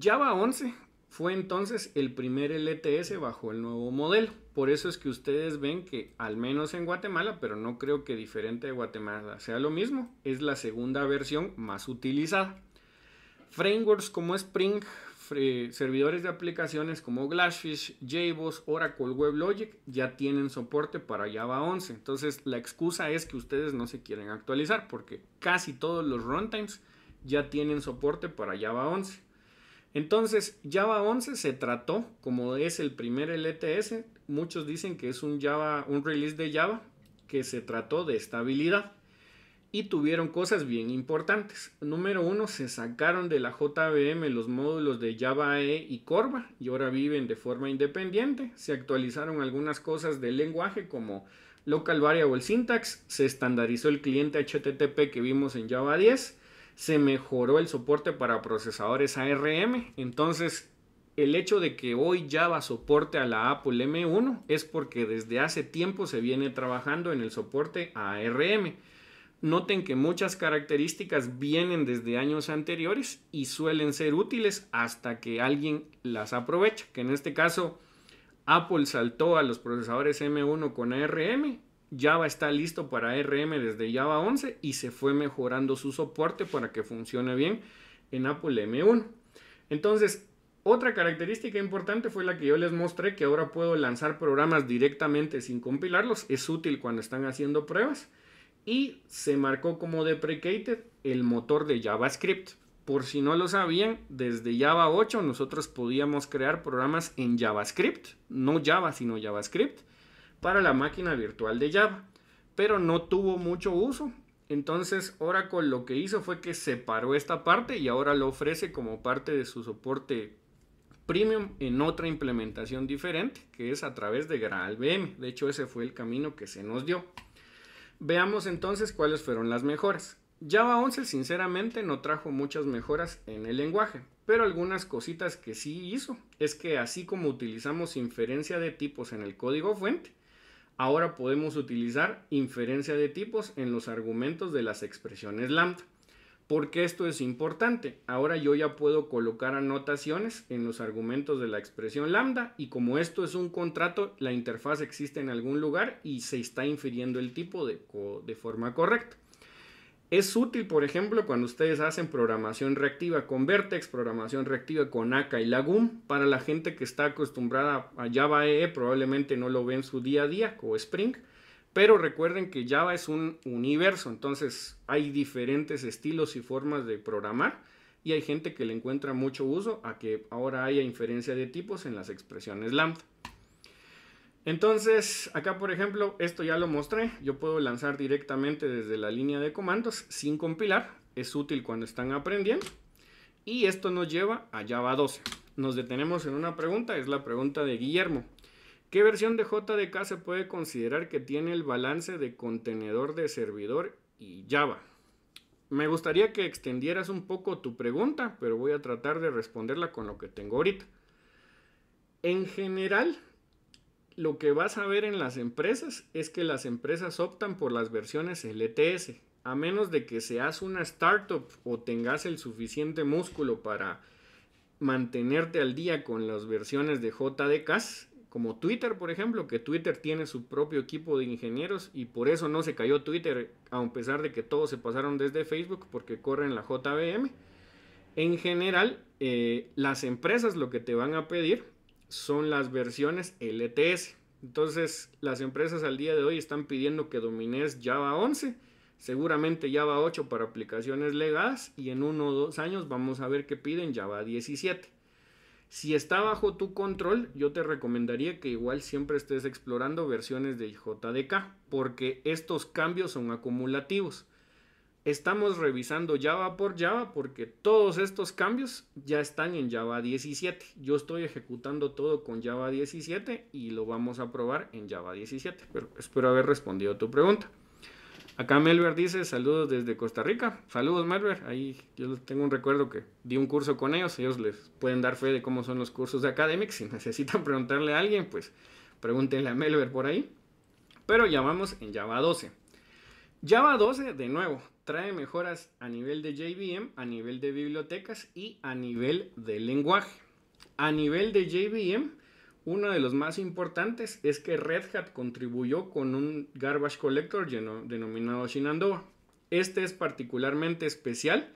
Java 11 fue entonces el primer LTS bajo el nuevo modelo. Por eso es que ustedes ven que, al menos en Guatemala, pero no creo que diferente de Guatemala sea lo mismo, es la segunda versión más utilizada. Frameworks como Spring, servidores de aplicaciones como Glashfish, JBoss, Oracle WebLogic ya tienen soporte para Java 11. Entonces la excusa es que ustedes no se quieren actualizar porque casi todos los runtimes ya tienen soporte para Java 11. Entonces, Java 11 se trató como es el primer LTS. Muchos dicen que es un Java, un release de Java que se trató de estabilidad y tuvieron cosas bien importantes. Número uno, se sacaron de la JVM los módulos de Java E y Corva y ahora viven de forma independiente. Se actualizaron algunas cosas del lenguaje como local variable syntax, se estandarizó el cliente HTTP que vimos en Java 10 se mejoró el soporte para procesadores ARM. Entonces, el hecho de que hoy va soporte a la Apple M1 es porque desde hace tiempo se viene trabajando en el soporte ARM. Noten que muchas características vienen desde años anteriores y suelen ser útiles hasta que alguien las aprovecha, que en este caso Apple saltó a los procesadores M1 con ARM Java está listo para RM desde Java 11 y se fue mejorando su soporte para que funcione bien en Apple M1. Entonces, otra característica importante fue la que yo les mostré, que ahora puedo lanzar programas directamente sin compilarlos. Es útil cuando están haciendo pruebas. Y se marcó como deprecated el motor de JavaScript. Por si no lo sabían, desde Java 8 nosotros podíamos crear programas en JavaScript, no Java, sino JavaScript para la máquina virtual de Java, pero no tuvo mucho uso. Entonces Oracle lo que hizo fue que separó esta parte y ahora lo ofrece como parte de su soporte premium en otra implementación diferente, que es a través de GraalVM. De hecho, ese fue el camino que se nos dio. Veamos entonces cuáles fueron las mejoras. Java 11 sinceramente no trajo muchas mejoras en el lenguaje, pero algunas cositas que sí hizo es que así como utilizamos inferencia de tipos en el código fuente, ahora podemos utilizar inferencia de tipos en los argumentos de las expresiones lambda. ¿Por qué esto es importante? Ahora yo ya puedo colocar anotaciones en los argumentos de la expresión lambda y como esto es un contrato, la interfaz existe en algún lugar y se está infiriendo el tipo de, de forma correcta. Es útil, por ejemplo, cuando ustedes hacen programación reactiva con Vertex, programación reactiva con Akka y Lagoon. Para la gente que está acostumbrada a Java EE, e, probablemente no lo ve en su día a día, o Spring. Pero recuerden que Java es un universo, entonces hay diferentes estilos y formas de programar y hay gente que le encuentra mucho uso a que ahora haya inferencia de tipos en las expresiones lambda. Entonces, acá por ejemplo, esto ya lo mostré. Yo puedo lanzar directamente desde la línea de comandos sin compilar. Es útil cuando están aprendiendo. Y esto nos lleva a Java 12. Nos detenemos en una pregunta, es la pregunta de Guillermo. ¿Qué versión de JDK se puede considerar que tiene el balance de contenedor de servidor y Java? Me gustaría que extendieras un poco tu pregunta, pero voy a tratar de responderla con lo que tengo ahorita. En general, lo que vas a ver en las empresas es que las empresas optan por las versiones LTS, a menos de que seas una startup o tengas el suficiente músculo para mantenerte al día con las versiones de JDKs, como Twitter, por ejemplo, que Twitter tiene su propio equipo de ingenieros y por eso no se cayó Twitter, a pesar de que todos se pasaron desde Facebook porque corren la JVM. En general, eh, las empresas lo que te van a pedir son las versiones LTS. Entonces, las empresas al día de hoy están pidiendo que domines Java 11, seguramente Java 8 para aplicaciones legadas y en uno o dos años vamos a ver que piden Java 17. Si está bajo tu control, yo te recomendaría que igual siempre estés explorando versiones de JDK, porque estos cambios son acumulativos. Estamos revisando Java por Java porque todos estos cambios ya están en Java 17. Yo estoy ejecutando todo con Java 17 y lo vamos a probar en Java 17. Pero espero haber respondido tu pregunta. Acá Melver dice, saludos desde Costa Rica. Saludos Melver, ahí yo tengo un recuerdo que di un curso con ellos, ellos les pueden dar fe de cómo son los cursos de Academics. Si [LAUGHS] necesitan preguntarle a alguien, pues pregúntenle a Melver por ahí. Pero ya vamos en Java 12. Java 12, de nuevo, trae mejoras a nivel de JVM, a nivel de bibliotecas y a nivel de lenguaje. A nivel de JVM, uno de los más importantes es que Red Hat contribuyó con un garbage collector denominado Shenandoah. Este es particularmente especial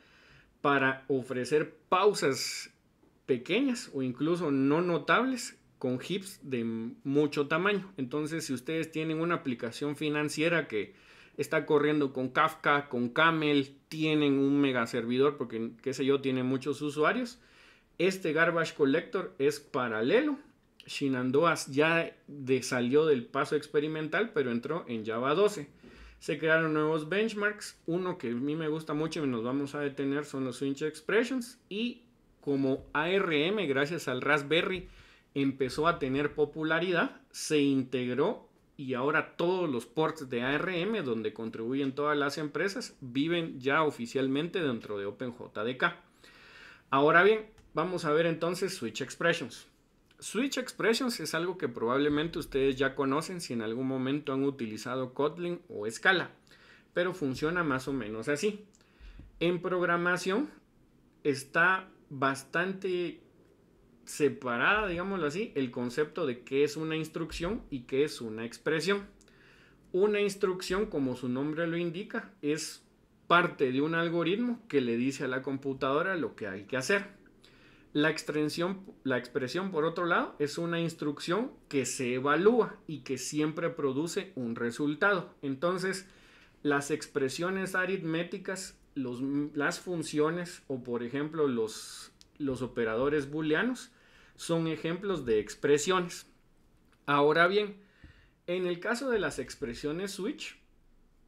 para ofrecer pausas pequeñas o incluso no notables con heaps de mucho tamaño. Entonces, si ustedes tienen una aplicación financiera que está corriendo con Kafka, con Camel, tienen un mega servidor porque, qué sé yo, tiene muchos usuarios. Este Garbage Collector es paralelo. Shinandoas ya de, salió del paso experimental, pero entró en Java 12. Se crearon nuevos benchmarks. Uno que a mí me gusta mucho y nos vamos a detener son los Switch Expressions. Y como ARM, gracias al Raspberry, empezó a tener popularidad, se integró y ahora todos los ports de ARM donde contribuyen todas las empresas viven ya oficialmente dentro de OpenJDK. Ahora bien, vamos a ver entonces Switch Expressions. Switch Expressions es algo que probablemente ustedes ya conocen si en algún momento han utilizado Kotlin o Scala, pero funciona más o menos así. En programación está bastante separada, digámoslo así, el concepto de qué es una instrucción y qué es una expresión. Una instrucción, como su nombre lo indica, es parte de un algoritmo que le dice a la computadora lo que hay que hacer. La, extensión, la expresión, por otro lado, es una instrucción que se evalúa y que siempre produce un resultado. Entonces, las expresiones aritméticas, las funciones o, por ejemplo, los, los operadores booleanos son ejemplos de expresiones. Ahora bien, en el caso de las expresiones switch,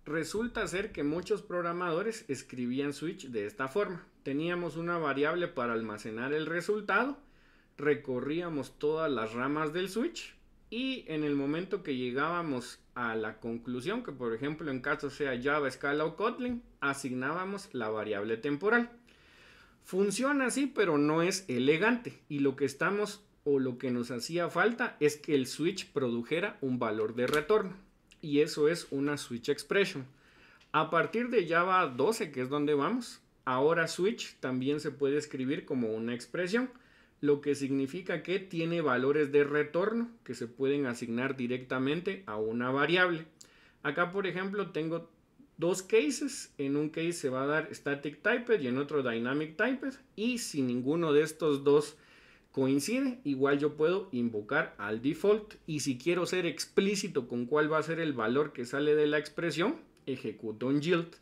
resulta ser que muchos programadores escribían switch de esta forma. Teníamos una variable para almacenar el resultado, recorríamos todas las ramas del switch y en el momento que llegábamos a la conclusión, que por ejemplo en caso sea Java, Scala o Kotlin, asignábamos la variable temporal. Funciona así, pero no es elegante. Y lo que estamos o lo que nos hacía falta es que el switch produjera un valor de retorno. Y eso es una switch expression. A partir de Java 12, que es donde vamos, ahora switch también se puede escribir como una expresión, lo que significa que tiene valores de retorno que se pueden asignar directamente a una variable. Acá, por ejemplo, tengo dos cases. En un case se va a dar static typed y en otro dynamic typed. Y si ninguno de estos dos coincide, igual yo puedo invocar al default. Y si quiero ser explícito con cuál va a ser el valor que sale de la expresión, ejecuto un yield.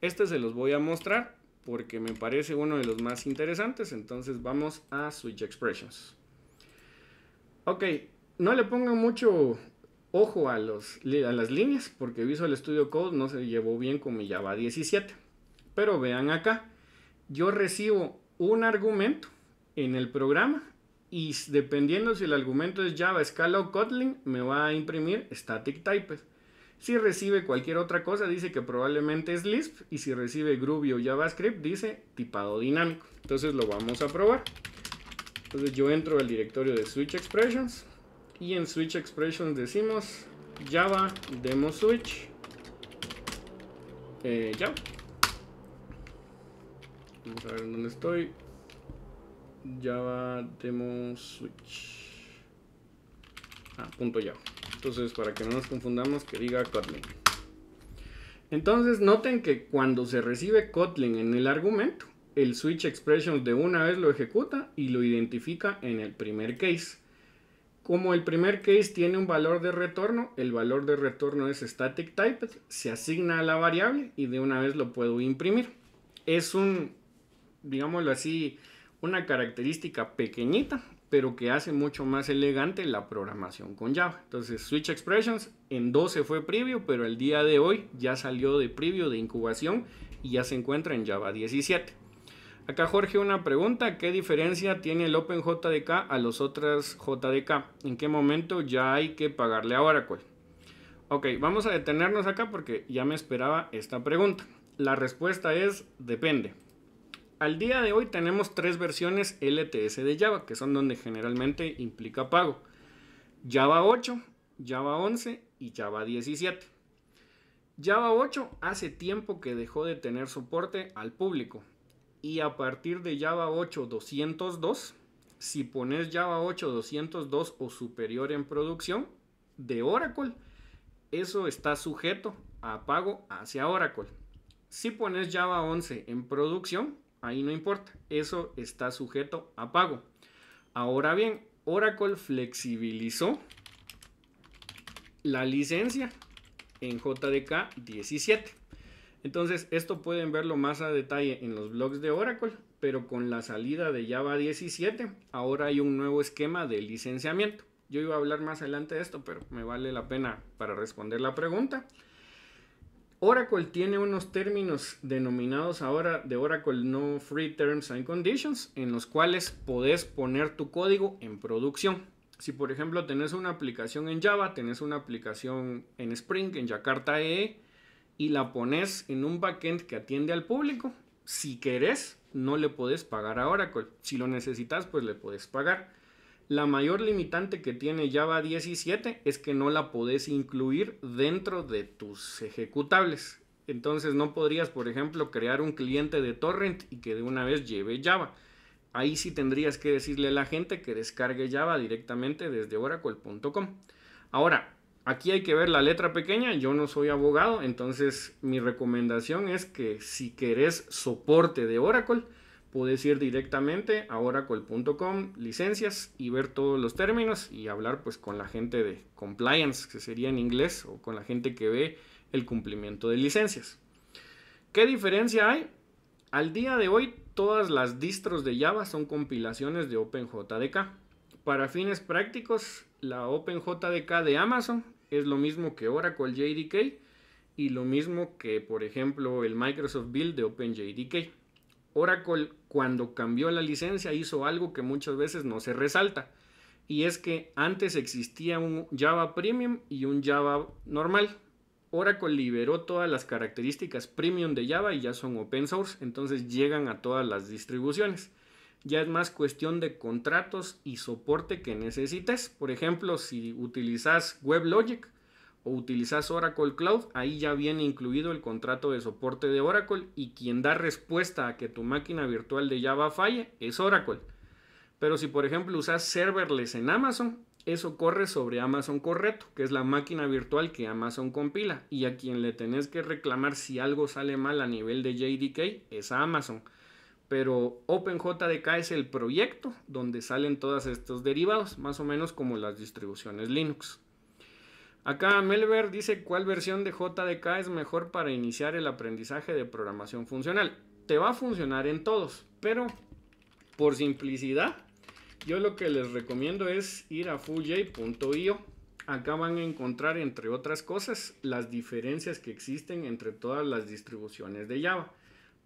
Este se los voy a mostrar porque me parece uno de los más interesantes. Entonces vamos a switch expressions. Ok, no le pongan mucho ojo a, los, las líneas, porque Visual Studio Code no se llevó bien con mi Java 17. Pero vean acá, yo recibo un argumento en el programa y dependiendo si el argumento es Java, Scala o Kotlin, me va a imprimir static types. Si recibe cualquier otra cosa, dice que probablemente es Lisp. Y si recibe Groovy o JavaScript, dice tipado dinámico. Entonces lo vamos a probar. Entonces yo entro al directorio de Switch Expressions y en switch expressions decimos java demo switch java eh, vamos a ver dónde estoy java demo switch ah, punto java entonces para que no nos confundamos que diga kotlin entonces noten que cuando se recibe kotlin en el argumento el switch expressions de una vez lo ejecuta y lo identifica en el primer case como el primer case tiene un valor de retorno, el valor de retorno es static type, se asigna a la variable y de una vez lo puedo imprimir. Es un, digámoslo así, una característica pequeñita, pero que hace mucho más elegante la programación con Java. Entonces, Switch Expressions en 12 fue previo, pero el día de hoy ya salió de previo de incubación y ya se encuentra en Java 17. Acá Jorge una pregunta, ¿qué diferencia tiene el OpenJDK a los otras JDK? ¿En qué momento ya hay que pagarle a Oracle? Ok, vamos a detenernos acá porque ya me esperaba esta pregunta. La respuesta es depende. Al día de hoy tenemos tres versiones LTS de Java, que son donde generalmente implica pago. Java 8, Java 11 y Java 17. Java 8 hace tiempo que dejó de tener soporte al público. Y a partir de Java 8 202, si pones Java 8 202 o superior en producción de Oracle, eso está sujeto a pago hacia Oracle. Si pones Java 11 en producción, ahí no importa, eso está sujeto a pago. Ahora bien, Oracle flexibilizó la licencia en JDK 17. Entonces, esto pueden verlo más a detalle en los blogs de Oracle, pero con la salida de Java 17, ahora hay un nuevo esquema de licenciamiento. Yo iba a hablar más adelante de esto, pero me vale la pena para responder la pregunta. Oracle tiene unos términos denominados ahora de Oracle No Free Terms and Conditions, en los cuales podés poner tu código en producción. Si por ejemplo tenés una aplicación en Java, tenés una aplicación en Spring, en Jakarta EE, e, y la pones en un backend que atiende al público. Si querés, no le podés pagar a Oracle. Si lo necesitas, pues le podés pagar. La mayor limitante que tiene Java 17 es que no la podés incluir dentro de tus ejecutables. Entonces no podrías, por ejemplo, crear un cliente de torrent y que de una vez lleve Java. Ahí sí tendrías que decirle a la gente que descargue Java directamente desde oracle.com. Ahora, aquí hay que ver la letra pequeña, yo no soy abogado, entonces mi recomendación es que si querés soporte de Oracle, puedes ir directamente a oracle.com, licencias y ver todos los términos y hablar pues con la gente de compliance, que sería en inglés, o con la gente que ve el cumplimiento de licencias. ¿Qué diferencia hay? Al día de hoy todas las distros de Java son compilaciones de OpenJDK. Para fines prácticos, la OpenJDK de Amazon es lo mismo que Oracle JDK y lo mismo que, por ejemplo, el Microsoft Build de OpenJDK. Oracle, cuando cambió la licencia, hizo algo que muchas veces no se resalta. Y es que antes existía un Java Premium y un Java normal. Oracle liberó todas las características premium de Java y ya son open source, entonces llegan a todas las distribuciones ya es más cuestión de contratos y soporte que necesites. Por ejemplo, si utilizas WebLogic o utilizas Oracle Cloud, ahí ya viene incluido el contrato de soporte de Oracle y quien da respuesta a que tu máquina virtual de Java falle es Oracle. Pero si por ejemplo usas serverless en Amazon, eso corre sobre Amazon Correcto, que es la máquina virtual que Amazon compila y a quien le tenés que reclamar si algo sale mal a nivel de JDK es a Amazon pero OpenJDK es el proyecto donde salen todos estos derivados, más o menos como las distribuciones Linux. Acá Melver dice cuál versión de JDK es mejor para iniciar el aprendizaje de programación funcional. Te va a funcionar en todos, pero por simplicidad, yo lo que les recomiendo es ir a fullj.io. Acá van a encontrar, entre otras cosas, las diferencias que existen entre todas las distribuciones de Java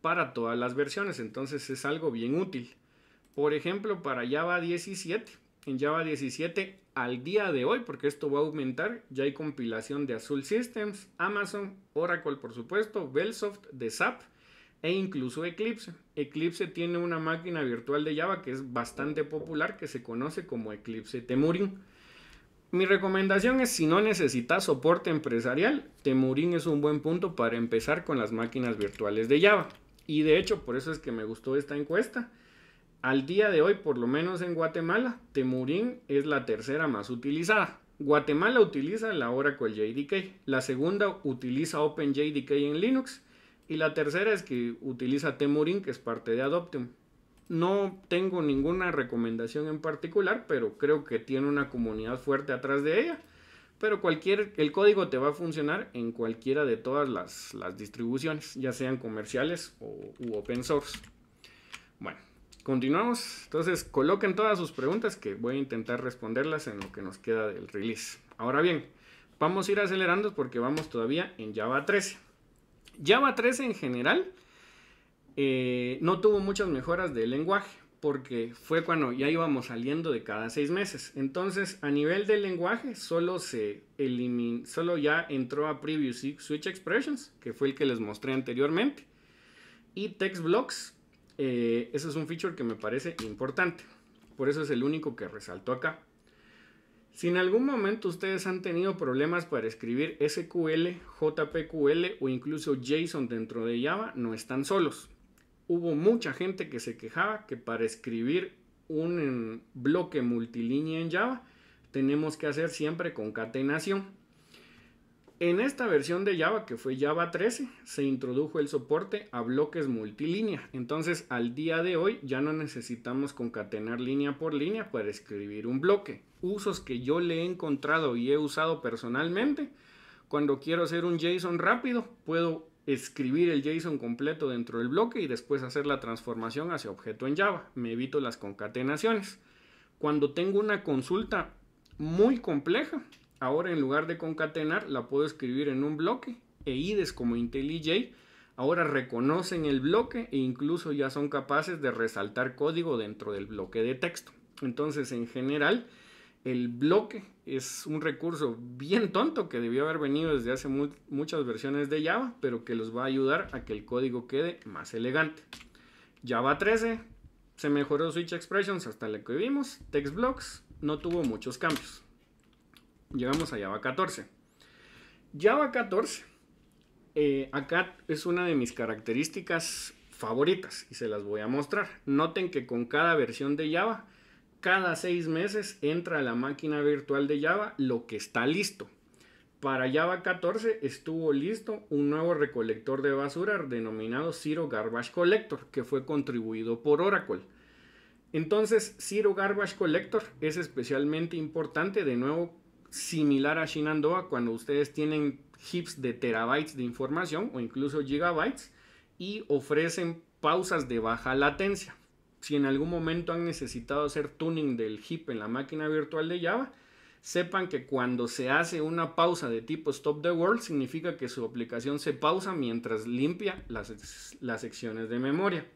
para todas las versiones. Entonces es algo bien útil. Por ejemplo, para Java 17. En Java 17 al día de hoy, porque esto va a aumentar, ya hay compilación de Azul Systems, Amazon, Oracle por supuesto, Bellsoft, de SAP e incluso Eclipse. Eclipse tiene una máquina virtual de Java que es bastante popular, que se conoce como Eclipse Temurin. Mi recomendación es si no necesitas soporte empresarial, Temurin es un buen punto para empezar con las máquinas virtuales de Java. Y de hecho, por eso es que me gustó esta encuesta. Al día de hoy, por lo menos en Guatemala, Temurín es la tercera más utilizada. Guatemala utiliza la Oracle JDK, la segunda utiliza OpenJDK en Linux y la tercera es que utiliza Temurin, que es parte de Adoptium. No tengo ninguna recomendación en particular, pero creo que tiene una comunidad fuerte atrás de ella pero cualquier, el código te va a funcionar en cualquiera de todas las, distribuciones, ya sean comerciales o u open source. Bueno, continuamos. Entonces, coloquen todas sus preguntas que voy a intentar responderlas en lo que nos queda del release. Ahora bien, vamos a ir acelerando porque vamos todavía en Java 13. Java 13 en general eh, no tuvo muchas mejoras del lenguaje porque fue cuando ya íbamos saliendo de cada seis meses. Entonces, a nivel del lenguaje, solo se solo ya entró a Previous Switch Expressions, que fue el que les mostré anteriormente. Y Text Blocks, eh, eso es un feature que me parece importante. Por eso es el único que resaltó acá. Si en algún momento ustedes han tenido problemas para escribir SQL, JPQL o incluso JSON dentro de Java, no están solos hubo mucha gente que se quejaba que para escribir un em, bloque multilínea en Java tenemos que hacer siempre concatenación. En esta versión de Java, que fue Java 13, se introdujo el soporte a bloques multilínea. Entonces, al día de hoy ya no necesitamos concatenar línea por línea para escribir un bloque. Usos que yo le he encontrado y he usado personalmente. Cuando quiero hacer un JSON rápido, puedo escribir el JSON completo dentro del bloque y después hacer la transformación hacia objeto en Java. Me evito las concatenaciones. Cuando tengo una consulta muy compleja, ahora en lugar de concatenar la puedo escribir en un bloque e IDES como IntelliJ ahora reconocen el bloque e incluso ya son capaces de resaltar código dentro del bloque de texto. Entonces, en general, el bloque es un recurso bien tonto que debió haber venido desde hace muchas versiones de Java, pero que los va a ayudar a que el código quede más elegante. Java 13 se mejoró Switch Expressions hasta la que vimos. Text no tuvo muchos cambios. Llegamos a Java 14. Java 14, eh, acá es una de mis características favoritas y se las voy a mostrar. Noten que con cada versión de Java cada seis meses entra a la máquina virtual de Java lo que está listo. Para Java 14 estuvo listo un nuevo recolector de basura denominado Zero Garbage Collector, que fue contribuido por Oracle. Entonces, Zero Garbage Collector es especialmente importante, de nuevo, similar a Shenandoah, cuando ustedes tienen heaps de terabytes de información o incluso gigabytes y ofrecen pausas de baja latencia si en algún momento han necesitado hacer tuning del heap en la máquina virtual de Java, sepan que cuando se hace una pausa de tipo stop the world, significa que su aplicación se pausa mientras limpia las, secciones de memoria.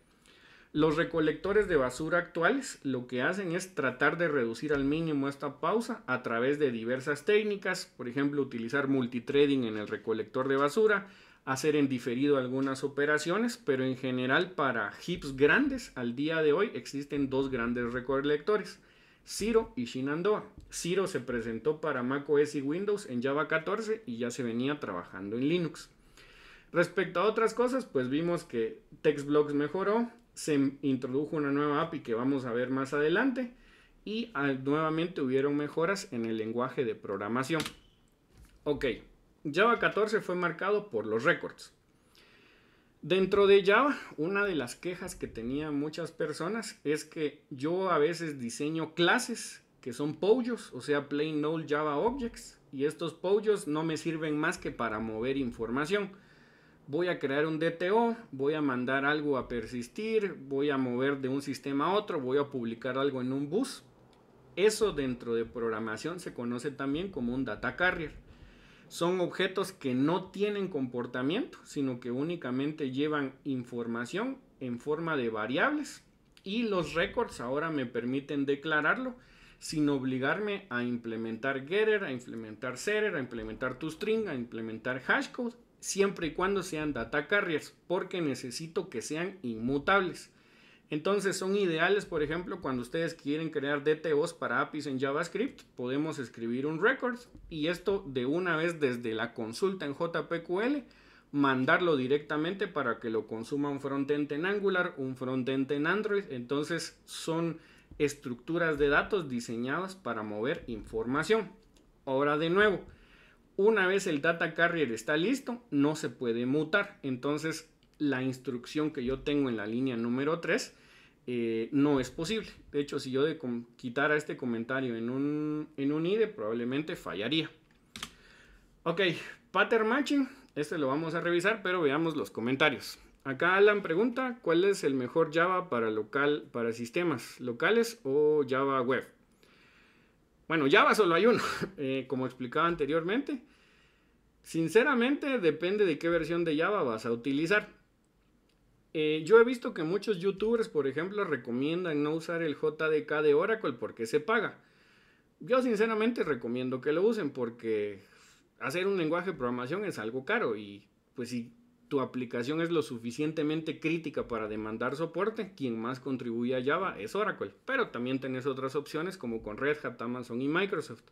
Los recolectores de basura actuales lo que hacen es tratar de reducir al mínimo esta pausa a través de diversas técnicas, por ejemplo utilizar multithreading en el recolector de basura, hacer en diferido algunas operaciones, pero en general para hips grandes al día de hoy existen dos grandes recolectores, Ciro y Shenandoah. Ciro se presentó para macOS y Windows en Java 14 y ya se venía trabajando en Linux. Respecto a otras cosas, pues vimos que TextBlocks mejoró, se introdujo una nueva API que vamos a ver más adelante y nuevamente hubieron mejoras en el lenguaje de programación. Ok, Java 14 fue marcado por los records. Dentro de Java, una de las quejas que tenían muchas personas es que yo a veces diseño clases que son pollos, o sea, plain old Java objects, y estos pollos no me sirven más que para mover información. Voy a crear un DTO, voy a mandar algo a persistir, voy a mover de un sistema a otro, voy a publicar algo en un bus. Eso dentro de programación se conoce también como un data carrier son objetos que no tienen comportamiento, sino que únicamente llevan información en forma de variables. Y los records ahora me permiten declararlo sin obligarme a implementar getter, a implementar setter, a implementar toString, a implementar hashcode, siempre y cuando sean data carriers, porque necesito que sean inmutables. Entonces son ideales, por ejemplo, cuando ustedes quieren crear DTOs para APIs en JavaScript, podemos escribir un record y esto de una vez desde la consulta en JPQL, mandarlo directamente para que lo consuma un frontend en Angular, un frontend en Android. Entonces son estructuras de datos diseñadas para mover información. Ahora de nuevo, una vez el data carrier está listo, no se puede mutar. Entonces la instrucción que yo tengo en la línea número 3 eh, no es posible. De hecho, si yo de quitara este comentario en un, en un IDE, probablemente fallaría. Ok, pattern matching, este lo vamos a revisar, pero veamos los comentarios. Acá Alan pregunta, ¿cuál es el mejor Java para, local, para sistemas locales o Java web? Bueno, Java solo hay uno, [LAUGHS] eh, como explicaba anteriormente. Sinceramente, depende de qué versión de Java vas a utilizar. Eh, yo he visto que muchos youtubers, por ejemplo, recomiendan no usar el JDK de Oracle porque se paga. Yo sinceramente recomiendo que lo usen porque hacer un lenguaje de programación es algo caro y pues si tu aplicación es lo suficientemente crítica para demandar soporte, quien más contribuye a Java es Oracle, pero también tenés otras opciones como con Red Hat, Amazon y Microsoft.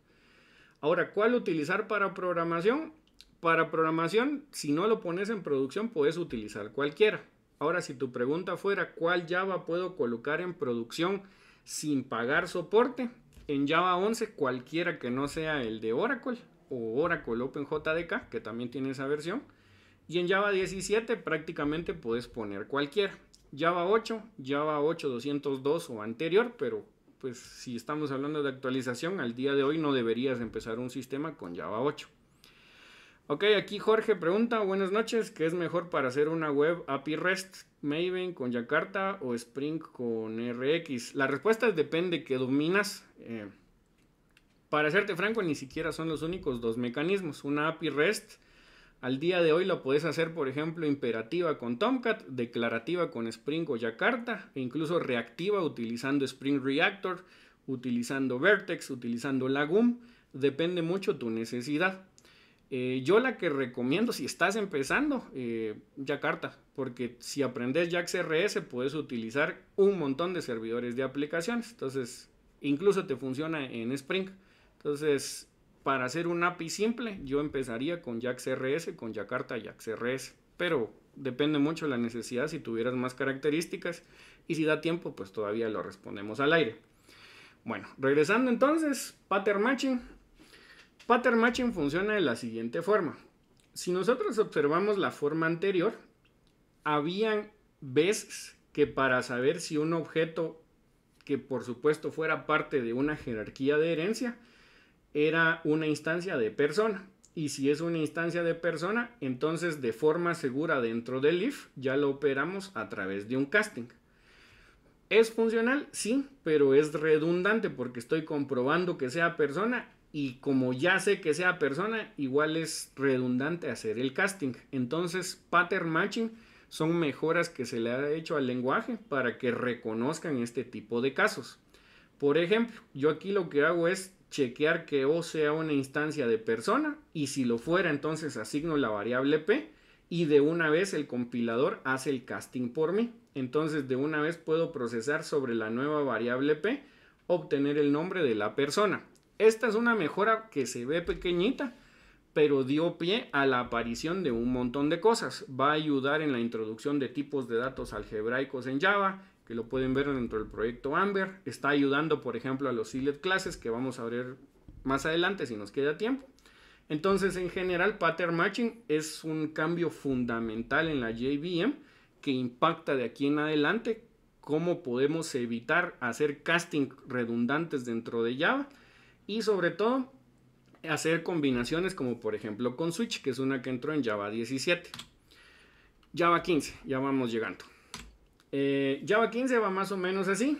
Ahora, ¿cuál utilizar para programación? Para programación, si no lo pones en producción, puedes utilizar cualquiera. Ahora, si tu pregunta fuera cuál Java puedo colocar en producción sin pagar soporte, en Java 11 cualquiera que no sea el de Oracle o Oracle OpenJDK, que también tiene esa versión. Y en Java 17 prácticamente puedes poner cualquiera. Java 8, Java 8 202 o anterior, pero pues si estamos hablando de actualización, al día de hoy no deberías empezar un sistema con Java 8. Ok, aquí Jorge pregunta, buenas noches, ¿qué es mejor para hacer una web API REST, Maven con Jakarta o Spring con RX? La respuesta es depende que dominas. Eh, para serte franco, ni siquiera son los únicos dos mecanismos. Una API REST al día de hoy la puedes hacer, por ejemplo, imperativa con Tomcat, declarativa con Spring o Jakarta, e incluso reactiva utilizando Spring Reactor, utilizando Vertex, utilizando Lagoon. Depende mucho tu necesidad. Eh, yo la que recomiendo si estás empezando, eh, Jakarta, porque si aprendes JAX-RS puedes utilizar un montón de servidores de aplicaciones. Entonces, incluso te funciona en Spring. Entonces, para hacer un API simple, yo empezaría con jax con Jakarta jax Pero depende mucho de la necesidad, si tuvieras más características y si da tiempo, pues todavía lo respondemos al aire. Bueno, regresando entonces, pattern matching Pattern matching funciona de la siguiente forma. Si nosotros observamos la forma anterior, habían veces que para saber si un objeto que por supuesto fuera parte de una jerarquía de herencia era una instancia de persona. Y si es una instancia de persona, entonces de forma segura dentro del if ya lo operamos a través de un casting. ¿Es funcional? Sí, pero es redundante porque estoy comprobando que sea persona y como ya sé que sea persona, igual es redundante hacer el casting. Entonces, pattern matching son mejoras que se le ha hecho al lenguaje para que reconozcan este tipo de casos. Por ejemplo, yo aquí lo que hago es chequear que O sea una instancia de persona y si lo fuera, entonces asigno la variable P y de una vez el compilador hace el casting por mí. Entonces, de una vez puedo procesar sobre la nueva variable P, obtener el nombre de la persona. Esta es una mejora que se ve pequeñita, pero dio pie a la aparición de un montón de cosas. Va a ayudar en la introducción de tipos de datos algebraicos en Java, que lo pueden ver dentro del proyecto Amber. Está ayudando, por ejemplo, a los Silet Classes, que vamos a ver más adelante si nos queda tiempo. Entonces, en general, pattern matching es un cambio fundamental en la JVM que impacta de aquí en adelante cómo podemos evitar hacer casting redundantes dentro de Java y sobre todo hacer combinaciones como por ejemplo con Switch, que es una que entró en Java 17. Java 15, ya vamos llegando. Eh, Java 15 va más o menos así.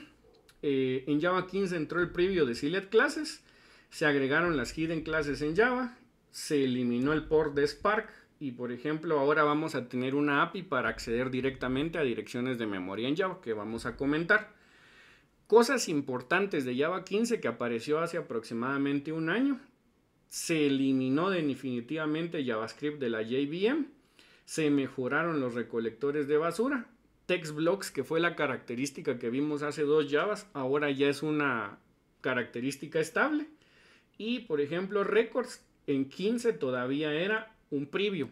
Eh, en Java 15 entró el preview de Silet Classes, se agregaron las hidden classes en Java, se eliminó el port de Spark y por ejemplo ahora vamos a tener una API para acceder directamente a direcciones de memoria en Java que vamos a comentar. Cosas importantes de Java 15 que apareció hace aproximadamente un año. Se eliminó definitivamente JavaScript de la JVM. Se mejoraron los recolectores de basura. TextBlocks que fue la característica que vimos hace dos Javas, ahora ya es una característica estable. Y por ejemplo, records en 15 todavía era un preview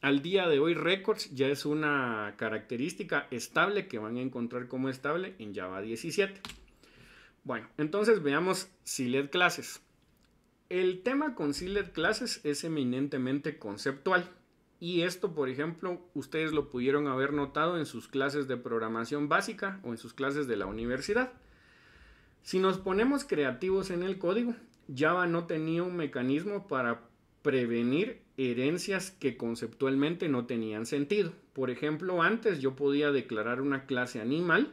al día de hoy Records ya es una característica estable que van a encontrar como estable en Java 17. Bueno, entonces veamos Siled Classes. El tema con Siled Classes es eminentemente conceptual. Y esto, por ejemplo, ustedes lo pudieron haber notado en sus clases de programación básica o en sus clases de la universidad. Si nos ponemos creativos en el código, Java no tenía un mecanismo para prevenir herencias que conceptualmente no tenían sentido. Por ejemplo, antes yo podía declarar una clase animal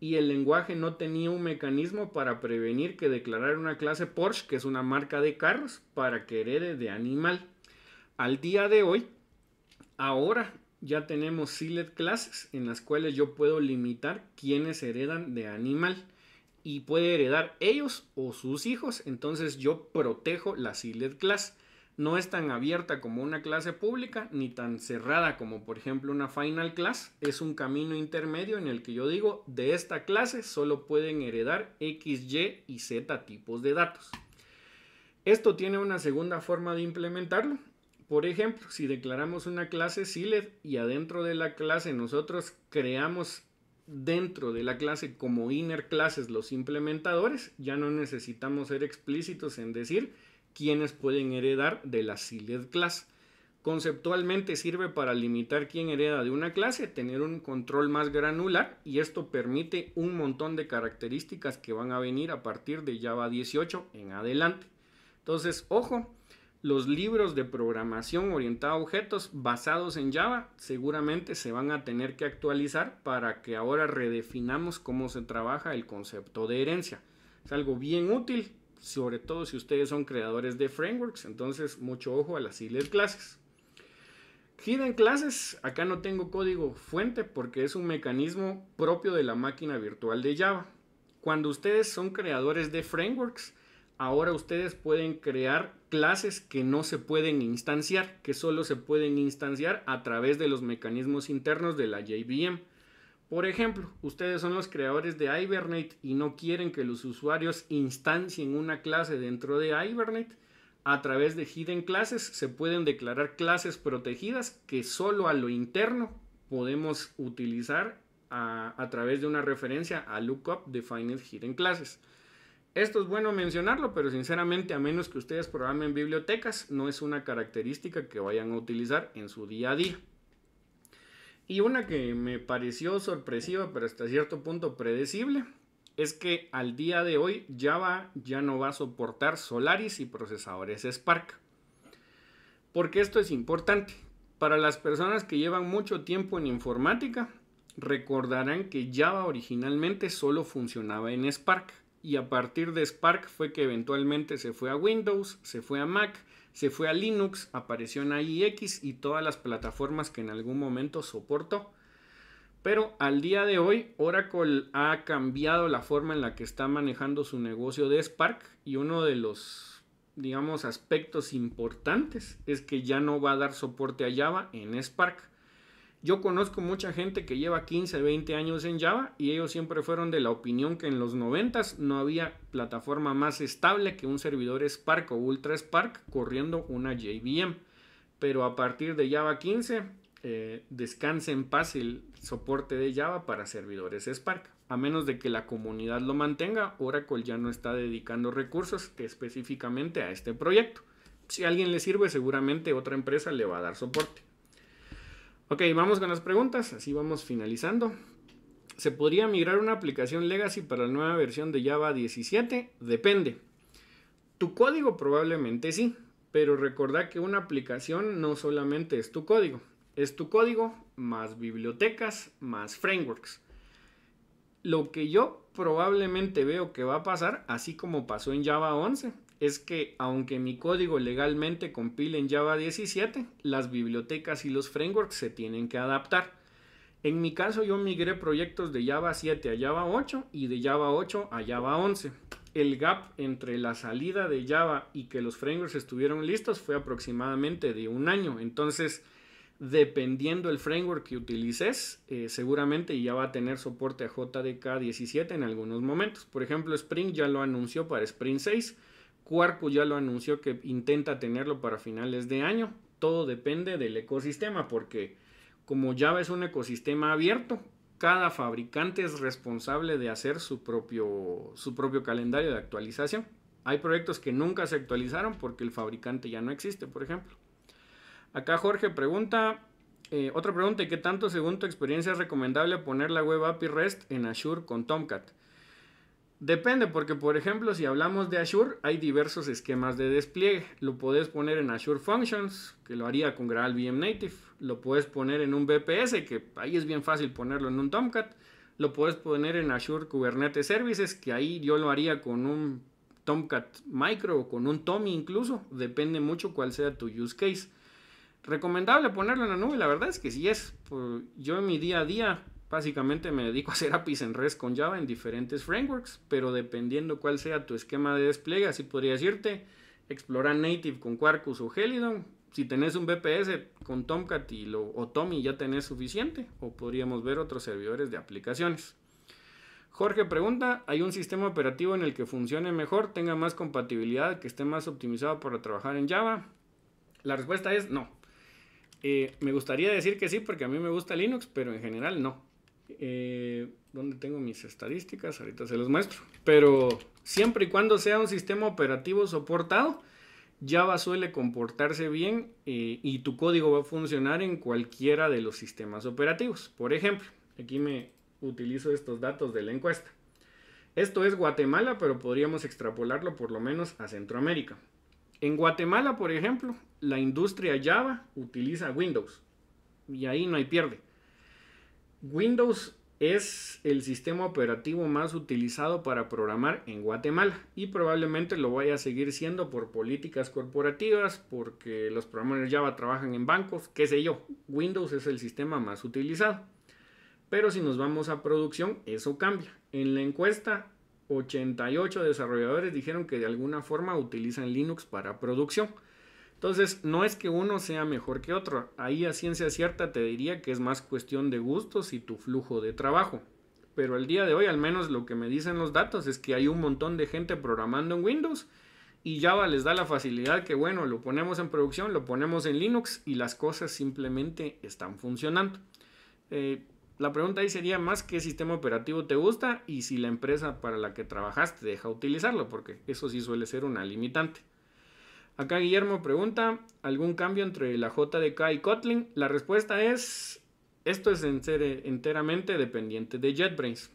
y el lenguaje no tenía un mecanismo para prevenir que declarar una clase Porsche, que es una marca de carros, para que herede de animal. Al día de hoy, ahora ya tenemos Silet clases en las cuales yo puedo limitar quienes heredan de animal y puede heredar ellos o sus hijos. Entonces yo protejo la Silet class no es tan abierta como una clase pública ni tan cerrada como por ejemplo una final class. Es un camino intermedio en el que yo digo, de esta clase solo pueden heredar X, Y y Z tipos de datos. Esto tiene una segunda forma de implementarlo. Por ejemplo, si declaramos una clase SILED y adentro de la clase nosotros creamos dentro de la clase como inner classes los implementadores, ya no necesitamos ser explícitos en decir quienes pueden heredar de la Sealed Class. Conceptualmente sirve para limitar quién hereda de una clase, tener un control más granular y esto permite un montón de características que van a venir a partir de Java 18 en adelante. Entonces, ojo, los libros de programación orientada a objetos basados en Java seguramente se van a tener que actualizar para que ahora redefinamos cómo se trabaja el concepto de herencia. Es algo bien útil sobre todo si ustedes son creadores de frameworks, entonces mucho ojo a las Islas clases. Hidden Classes, acá no tengo código fuente porque es un mecanismo propio de la máquina virtual de Java. Cuando ustedes son creadores de frameworks, ahora ustedes pueden crear clases que no se pueden instanciar, que solo se pueden instanciar a través de los mecanismos internos de la JVM. Por ejemplo, ustedes son los creadores de Hibernate y no quieren que los usuarios instancien una clase dentro de Hibernate. A través de hidden classes se pueden declarar clases protegidas que solo a lo interno podemos utilizar a, través de una referencia a lookup defined hidden classes. Esto es bueno mencionarlo, pero sinceramente a menos que ustedes programen bibliotecas, no es una característica que vayan a utilizar en su día a día. Y una que me pareció sorpresiva, pero hasta cierto punto predecible, es que al día de hoy Java ya no va a soportar Solaris y procesadores Spark. Porque esto es importante. Para las personas que llevan mucho tiempo en informática, recordarán que Java originalmente solo funcionaba en Spark. Y a partir de Spark fue que eventualmente se fue a Windows, se fue a Mac se fue a Linux, apareció en AIX y todas las plataformas que en algún momento soportó. Pero al día de hoy, Oracle ha cambiado la forma en la que está manejando su negocio de Spark y uno de los, digamos, aspectos importantes es que ya no va a dar soporte a Java en Spark. Yo conozco mucha gente que lleva 15, 20 años en Java y ellos siempre fueron de la opinión que en los 90 no había plataforma más estable que un servidor Spark o Ultra Spark corriendo una JVM. Pero a partir de Java 15, eh, descanse en paz el soporte de Java para servidores Spark. A menos de que la comunidad lo mantenga, Oracle ya no está dedicando recursos específicamente a este proyecto. Si a alguien le sirve, seguramente otra empresa le va a dar soporte. Ok, vamos con las preguntas, así vamos finalizando. ¿Se podría migrar una aplicación legacy para la nueva versión de Java 17? Depende. Tu código probablemente sí, pero recordá que una aplicación no solamente es tu código, es tu código más bibliotecas más frameworks. Lo que yo probablemente veo que va a pasar, así como pasó en Java 11, es que aunque mi código legalmente compile en Java 17, las bibliotecas y los frameworks se tienen que adaptar. En mi caso yo migré proyectos de Java 7 a Java 8 y de Java 8 a Java 11. El gap entre la salida de Java y que los frameworks estuvieron listos fue aproximadamente de un año. Entonces, dependiendo el framework que utilices, eh, seguramente ya va a tener soporte a JDK 17 en algunos momentos. Por ejemplo, Spring ya lo anunció para Spring 6 Quarku ya lo anunció que intenta tenerlo para finales de año. Todo depende del ecosistema, porque como Java es un ecosistema abierto, cada fabricante es responsable de hacer su propio, su propio calendario de actualización. Hay proyectos que nunca se actualizaron porque el fabricante ya no existe, por ejemplo. Acá Jorge pregunta, eh, otra pregunta, qué tanto según tu experiencia es recomendable poner la web API REST en Azure con Tomcat? Depende, porque por ejemplo, si hablamos de Azure, hay diversos esquemas de despliegue. Lo puedes poner en Azure Functions, que lo haría con GraalVM VM Native. Lo puedes poner en un BPS, que ahí es bien fácil ponerlo en un Tomcat. Lo puedes poner en Azure Kubernetes Services, que ahí yo lo haría con un Tomcat Micro o con un Tommy incluso. Depende mucho cuál sea tu use case. Recomendable ponerlo en la nube, la verdad es que sí es. Yo en mi día a día Básicamente me dedico a hacer APIs en REST con Java en diferentes frameworks, pero dependiendo cuál sea tu esquema de despliegue, así podría decirte, explorar native con Quarkus o Helidon. Si tenés un BPS con Tomcat y o Tommy ya tenés suficiente, o podríamos ver otros servidores de aplicaciones. Jorge pregunta, ¿hay un sistema operativo en el que funcione mejor, tenga más compatibilidad, que esté más optimizado para trabajar en Java? La respuesta es no. Eh, me gustaría decir que sí porque a mí me gusta Linux, pero en general no. Eh, donde tengo mis estadísticas, ahorita se los muestro. Pero siempre y cuando sea un sistema operativo soportado, Java suele comportarse bien eh, y tu código va a funcionar en cualquiera de los sistemas operativos. Por ejemplo, aquí me utilizo estos datos de la encuesta. Esto es Guatemala, pero podríamos extrapolarlo por lo menos a Centroamérica. En Guatemala, por ejemplo, la industria Java utiliza Windows y ahí no hay pierde. Windows es el sistema operativo más utilizado para programar en Guatemala y probablemente lo vaya a seguir siendo por políticas corporativas, porque los programadores Java trabajan en bancos, qué sé yo. Windows es el sistema más utilizado. Pero si nos vamos a producción, eso cambia. En la encuesta, 88 desarrolladores dijeron que de alguna forma utilizan Linux para producción. Entonces, no es que uno sea mejor que otro. Ahí a ciencia cierta te diría que es más cuestión de gustos y tu flujo de trabajo. Pero el día de hoy, al menos lo que me dicen los datos, es que hay un montón de gente programando en Windows y Java les da la facilidad que, bueno, lo ponemos en producción, lo ponemos en Linux y las cosas simplemente están funcionando. Eh, la pregunta ahí sería más qué sistema operativo te gusta y si la empresa para la que trabajaste deja utilizarlo, porque eso sí suele ser una limitante. Acá Guillermo pregunta, ¿algún cambio entre la JDK y Kotlin? La respuesta es, esto es enteramente dependiente de JetBrains.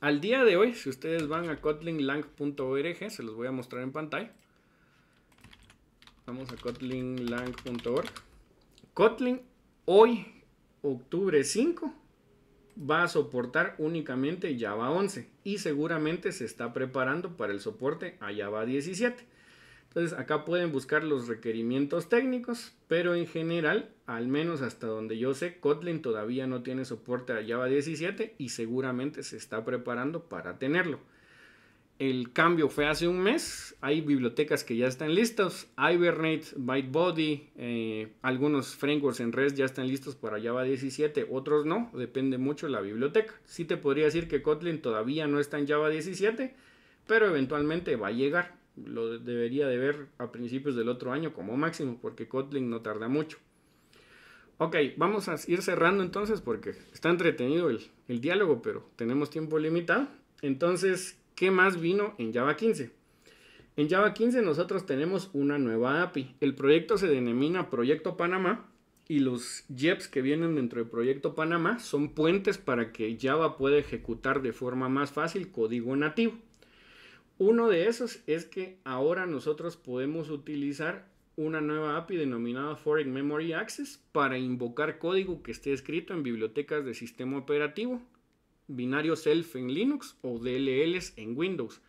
Al día de hoy, si ustedes van a kotlinlang.org, se los voy a mostrar en pantalla. Vamos a kotlinlang.org. Kotlin hoy, octubre 5, va a soportar únicamente Java 11 y seguramente se está preparando para el soporte a Java 17. Entonces acá pueden buscar los requerimientos técnicos, pero en general, al menos hasta donde yo sé, Kotlin todavía no tiene soporte a Java 17 y seguramente se está preparando para tenerlo. El cambio fue hace un mes, hay bibliotecas que ya están listas, Hibernate, Bytebody, eh, algunos frameworks en REST ya están listos para Java 17, otros no, depende mucho la biblioteca. Sí te podría decir que Kotlin todavía no está en Java 17, pero eventualmente va a llegar lo debería de ver a principios del otro año como máximo, porque Kotlin no tarda mucho. Ok, vamos a ir cerrando entonces porque está entretenido el, diálogo, pero tenemos tiempo limitado. Entonces, ¿qué más vino en Java 15? En Java 15 nosotros tenemos una nueva API. El proyecto se denomina Proyecto Panamá y los JEPs que vienen dentro de Proyecto Panamá son puentes para que Java pueda ejecutar de forma más fácil código nativo. Uno de esos es que ahora nosotros podemos utilizar una nueva API denominada Foreign Memory Access para invocar código que esté escrito en bibliotecas de sistema operativo, binario self en Linux o DLLs en Windows.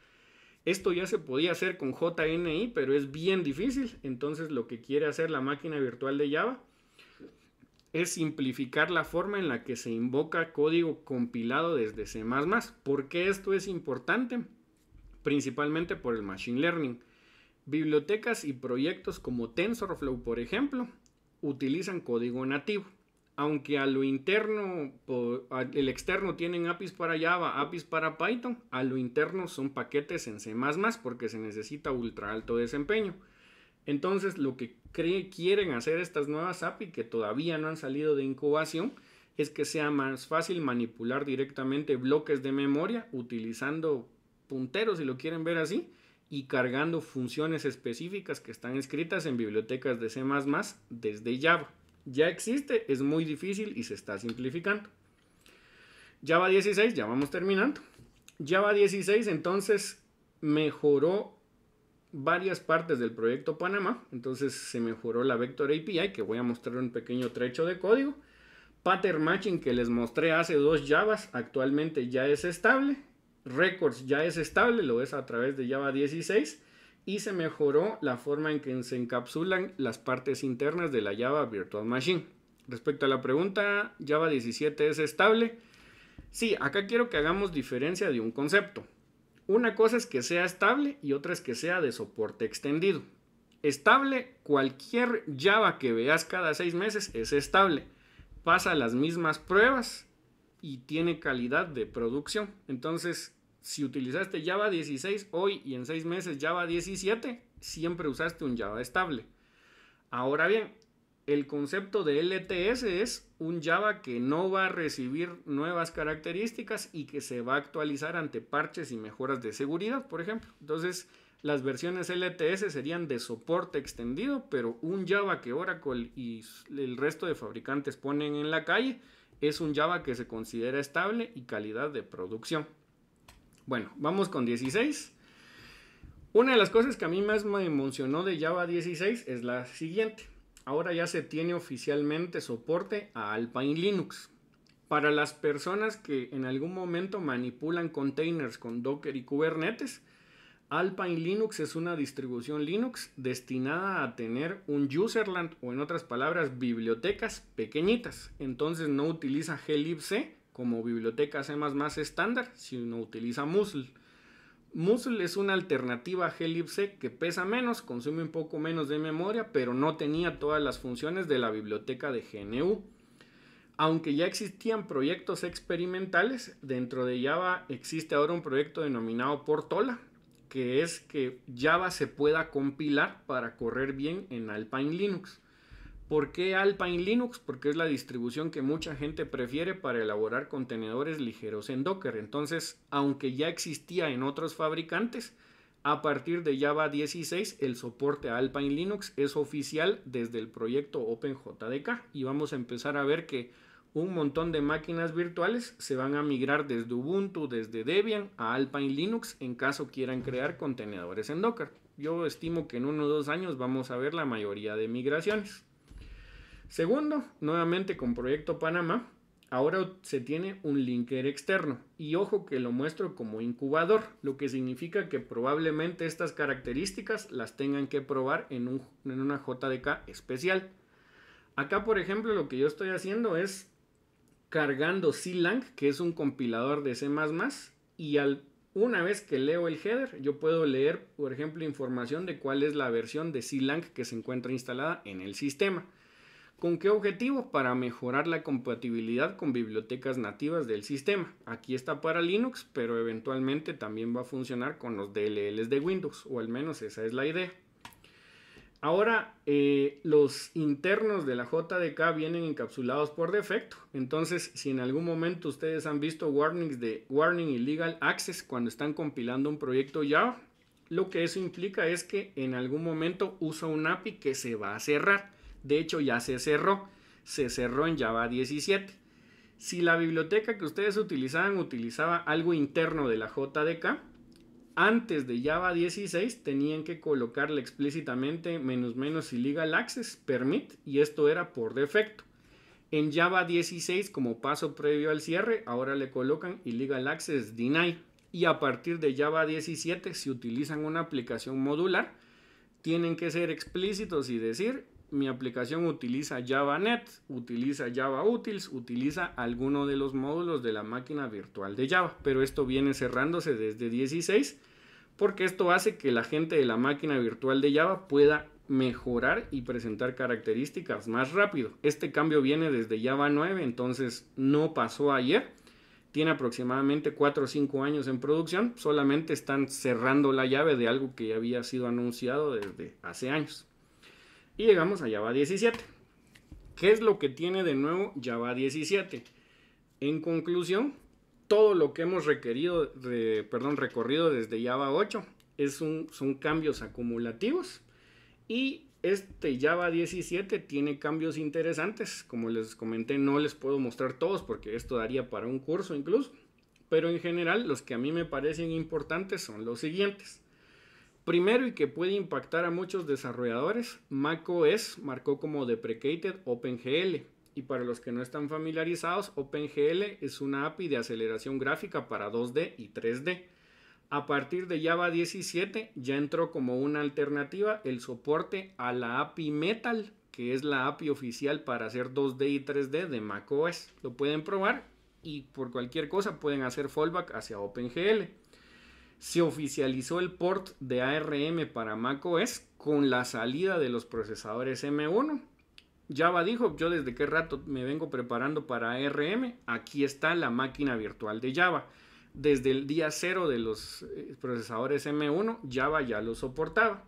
Esto ya se podía hacer con JNI, pero es bien difícil. Entonces lo que quiere hacer la máquina virtual de Java es simplificar la forma en la que se invoca código compilado desde C++. ¿Por qué esto es importante? principalmente por el Machine Learning. Bibliotecas y proyectos como TensorFlow, por ejemplo, utilizan código nativo. Aunque a lo interno, el externo tienen APIs para Java, APIs para Python, a lo interno son paquetes en C++ porque se necesita ultra alto desempeño. Entonces, lo que quieren hacer estas nuevas APIs que todavía no han salido de incubación es que sea más fácil manipular directamente bloques de memoria utilizando puntero, si lo quieren ver así, y cargando funciones específicas que están escritas en bibliotecas de C++ desde Java. Ya existe, es muy difícil y se está simplificando. Java 16, ya vamos terminando. Java 16 entonces mejoró varias partes del proyecto Panamá, entonces se mejoró la Vector API, que voy a mostrar un pequeño trecho de código. Pattern Matching que les mostré hace dos Javas, actualmente ya es estable Records ya es estable, lo es a través de Java 16 y se mejoró la forma en que se encapsulan las partes internas de la Java Virtual Machine. Respecto a la pregunta, Java 17 es estable. Sí, acá quiero que hagamos diferencia de un concepto. Una cosa es que sea estable y otra es que sea de soporte extendido. Estable, cualquier Java que veas cada seis meses es estable. Pasa las mismas pruebas y tiene calidad de producción. Entonces, si utilizaste Java 16 hoy y en 6 meses Java 17, siempre usaste un Java estable. Ahora bien, el concepto de LTS es un Java que no va a recibir nuevas características y que se va a actualizar ante parches y mejoras de seguridad, por ejemplo. Entonces, las versiones LTS serían de soporte extendido, pero un Java que Oracle y el resto de fabricantes ponen en la calle es un Java que se considera estable y calidad de producción. Bueno, vamos con 16. Una de las cosas que a mí más me emocionó de Java 16 es la siguiente. Ahora ya se tiene oficialmente soporte a Alpine Linux. Para las personas que en algún momento manipulan containers con Docker y Kubernetes, Alpine Linux es una distribución Linux destinada a tener un userland o en otras palabras bibliotecas pequeñitas. Entonces no utiliza glibc como biblioteca C++ estándar, sino utiliza Muzzle. Muzzle es una alternativa a glibc que pesa menos, consume un poco menos de memoria, pero no tenía todas las funciones de la biblioteca de GNU. Aunque ya existían proyectos experimentales, dentro de Java existe ahora un proyecto denominado Portola, que es que Java se pueda compilar para correr bien en Alpine Linux. ¿Por qué Alpine Linux? Porque es la distribución que mucha gente prefiere para elaborar contenedores ligeros en Docker. Entonces, aunque ya existía en otros fabricantes, a partir de Java 16 el soporte a Alpine Linux es oficial desde el proyecto OpenJDK y vamos a empezar a ver que un montón de máquinas virtuales se van a migrar desde Ubuntu, desde Debian a Alpine Linux en caso quieran crear contenedores en Docker. Yo estimo que en uno o dos años vamos a ver la mayoría de migraciones. Segundo, nuevamente con Proyecto Panamá, ahora se tiene un linker externo y ojo que lo muestro como incubador, lo que significa que probablemente estas características las tengan que probar en, en una JDK especial. Acá, por ejemplo, lo que yo estoy haciendo es cargando C-Lang, que es un compilador de C++, y al, una vez que leo el header, yo puedo leer, por ejemplo, información de cuál es la versión de C-Lang que se encuentra instalada en el sistema. ¿Con qué objetivo? Para mejorar la compatibilidad con bibliotecas nativas del sistema. Aquí está para Linux, pero eventualmente también va a funcionar con los DLLs de Windows, o al menos esa es la idea. Ahora, eh, los internos de la JDK vienen encapsulados por defecto. Entonces, si en algún momento ustedes han visto warnings de Warning Illegal Access cuando están compilando un proyecto Java, lo que eso implica es que en algún momento usa un API que se va a cerrar. De hecho, ya se cerró. Se cerró en Java 17. Si la biblioteca que ustedes utilizaban utilizaba algo interno de la JDK, antes de Java 16 tenían que colocarle explícitamente menos menos illegal access permit y esto era por defecto. En Java 16 como paso previo al cierre ahora le colocan illegal access deny y a partir de Java 17 si utilizan una aplicación modular tienen que ser explícitos y decir mi aplicación utiliza JavaNet, utiliza Java JavaUtils, utiliza alguno de los módulos de la máquina virtual de Java, pero esto viene cerrándose desde 16 porque esto hace que la gente de la máquina virtual de Java pueda mejorar y presentar características más rápido. Este cambio viene desde Java 9, entonces no pasó ayer. Tiene aproximadamente 4 o 5 años en producción, solamente están cerrando la llave de algo que ya había sido anunciado desde hace años. Y llegamos a Java 17. ¿Qué es lo que tiene de nuevo Java 17? En conclusión, todo lo que hemos requerido, perdón, recorrido desde Java 8 es son cambios acumulativos y este Java 17 tiene cambios interesantes. Como les comenté, no les puedo mostrar todos porque esto daría para un curso incluso. Pero en general, los que a mí me parecen importantes son los siguientes. Primero y que puede impactar a muchos desarrolladores, macOS marcó como deprecated OpenGL. Y para los que no están familiarizados, OpenGL es una API de aceleración gráfica para 2D y 3D. A partir de Java 17 ya entró como una alternativa el soporte a la API Metal, que es la API oficial para hacer 2D y 3D de macOS. Lo pueden probar y por cualquier cosa pueden hacer fallback hacia OpenGL se oficializó el port de ARM para macOS con la salida de los procesadores M1. Java dijo, yo desde qué rato me vengo preparando para ARM, aquí está la máquina virtual de Java. Desde el día cero de los eh, procesadores M1, Java ya lo soportaba.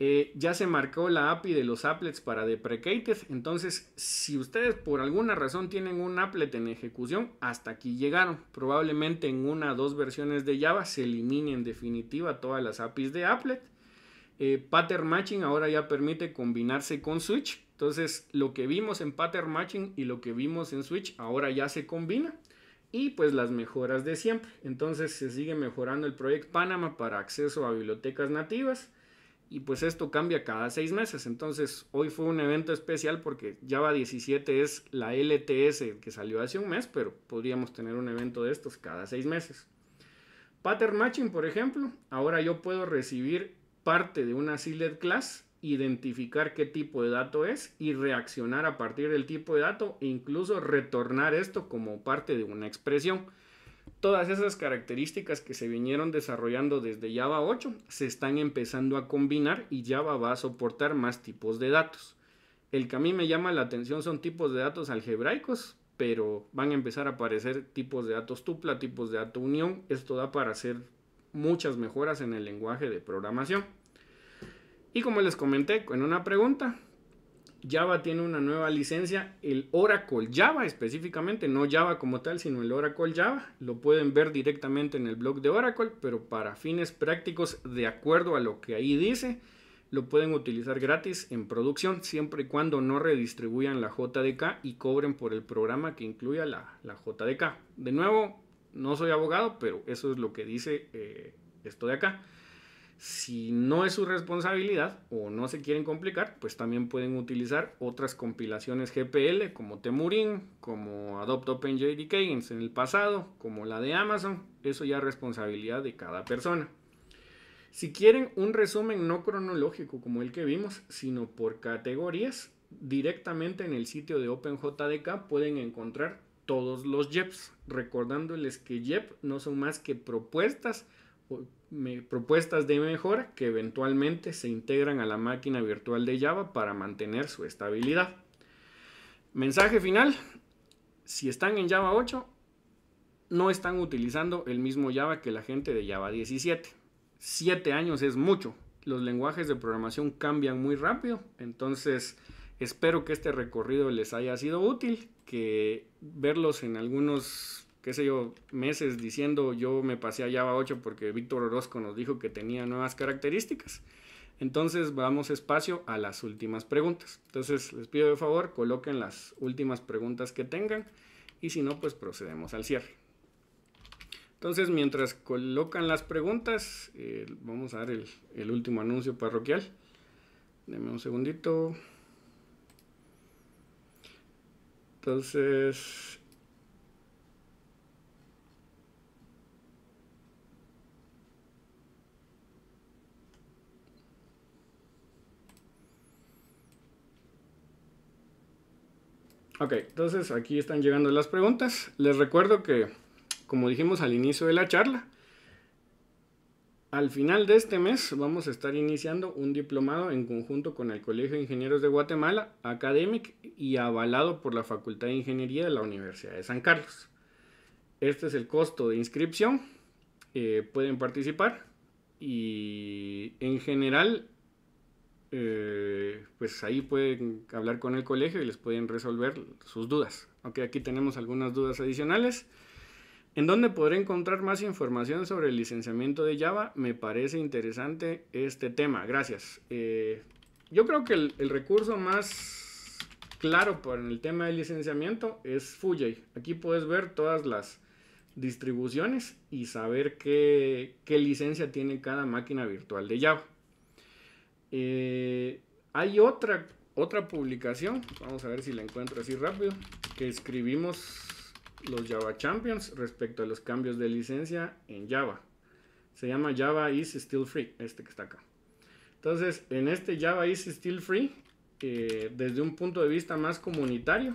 Eh, ya se marcó la API de los applets para deprecated. Entonces, si ustedes por alguna razón tienen un applet en ejecución, hasta aquí llegaron. Probablemente en una o dos versiones de Java se eliminen en definitiva todas las APIs de applet. Eh, pattern matching ahora ya permite combinarse con switch. Entonces, lo que vimos en pattern matching y lo que vimos en switch ahora ya se combina. Y pues las mejoras de siempre. Entonces, se sigue mejorando el proyecto Panama para acceso a bibliotecas nativas. Y pues esto cambia cada seis meses. Entonces, hoy fue un evento especial porque Java 17 es la LTS que salió hace un mes, pero podríamos tener un evento de estos cada seis meses. Pattern Matching, por ejemplo, ahora yo puedo recibir parte de una Sealed Class, identificar qué tipo de dato es y reaccionar a partir del tipo de dato e incluso retornar esto como parte de una expresión. Todas esas características que se vinieron desarrollando desde Java 8 se están empezando a combinar y Java va a soportar más tipos de datos. El que a mí me llama la atención son tipos de datos algebraicos, pero van a empezar a aparecer tipos de datos tupla, tipos de datos unión. Esto da para hacer muchas mejoras en el lenguaje de programación. Y como les comenté en una pregunta, Java tiene una nueva licencia, el Oracle Java específicamente, no Java como tal, sino el Oracle Java. Lo pueden ver directamente en el blog de Oracle, pero para fines prácticos, de acuerdo a lo que ahí dice, lo pueden utilizar gratis en producción, siempre y cuando no redistribuyan la JDK y cobren por el programa que incluya la, JDK. De nuevo, no soy abogado, pero eso es lo que dice eh, esto de acá si no es su responsabilidad o no se quieren complicar, pues también pueden utilizar otras compilaciones GPL como Temurin, como Adopt OpenJDK en el pasado, como la de Amazon. Eso ya es responsabilidad de cada persona. Si quieren un resumen no cronológico como el que vimos, sino por categorías, directamente en el sitio de OpenJDK pueden encontrar todos los JEPs, recordándoles que JEP no son más que propuestas propuestas de mejora que eventualmente se integran a la máquina virtual de Java para mantener su estabilidad. Mensaje final, si están en Java 8, no están utilizando el mismo Java que la gente de Java 17. Siete años es mucho. Los lenguajes de programación cambian muy rápido. Entonces, espero que este recorrido les haya sido útil, que verlos en algunos qué sé yo, meses diciendo yo me pasé a Java 8 porque Víctor Orozco nos dijo que tenía nuevas características. Entonces vamos espacio a las últimas preguntas. Entonces les pido de favor, coloquen las últimas preguntas que tengan y si no, pues procedemos al cierre. Entonces mientras colocan las preguntas, eh, vamos a dar el, el último anuncio parroquial. Deme un segundito. Entonces, Ok, entonces aquí están llegando las preguntas. Les recuerdo que, como dijimos al inicio de la charla, al final de este mes vamos a estar iniciando un diplomado en conjunto con el Colegio de Ingenieros de Guatemala, academic y avalado por la Facultad de Ingeniería de la Universidad de San Carlos. Este es el costo de inscripción. Eh, pueden participar y en general eh, pues ahí pueden hablar con el colegio y les pueden resolver sus dudas. Ok, aquí tenemos algunas dudas adicionales. En donde podré encontrar más información sobre el licenciamiento de Java, me parece interesante este tema. Gracias. Eh, yo creo que el, recurso más claro para el tema del licenciamiento es Fujay. Aquí puedes ver todas las distribuciones y saber qué licencia tiene cada máquina virtual de Java. Eh, hay otra, otra publicación, vamos a ver si la encuentro así rápido, que escribimos los Java Champions respecto a los cambios de licencia en Java. Se llama Java is Still Free, este que está acá. Entonces, en este Java is Still Free, eh, desde un punto de vista más comunitario,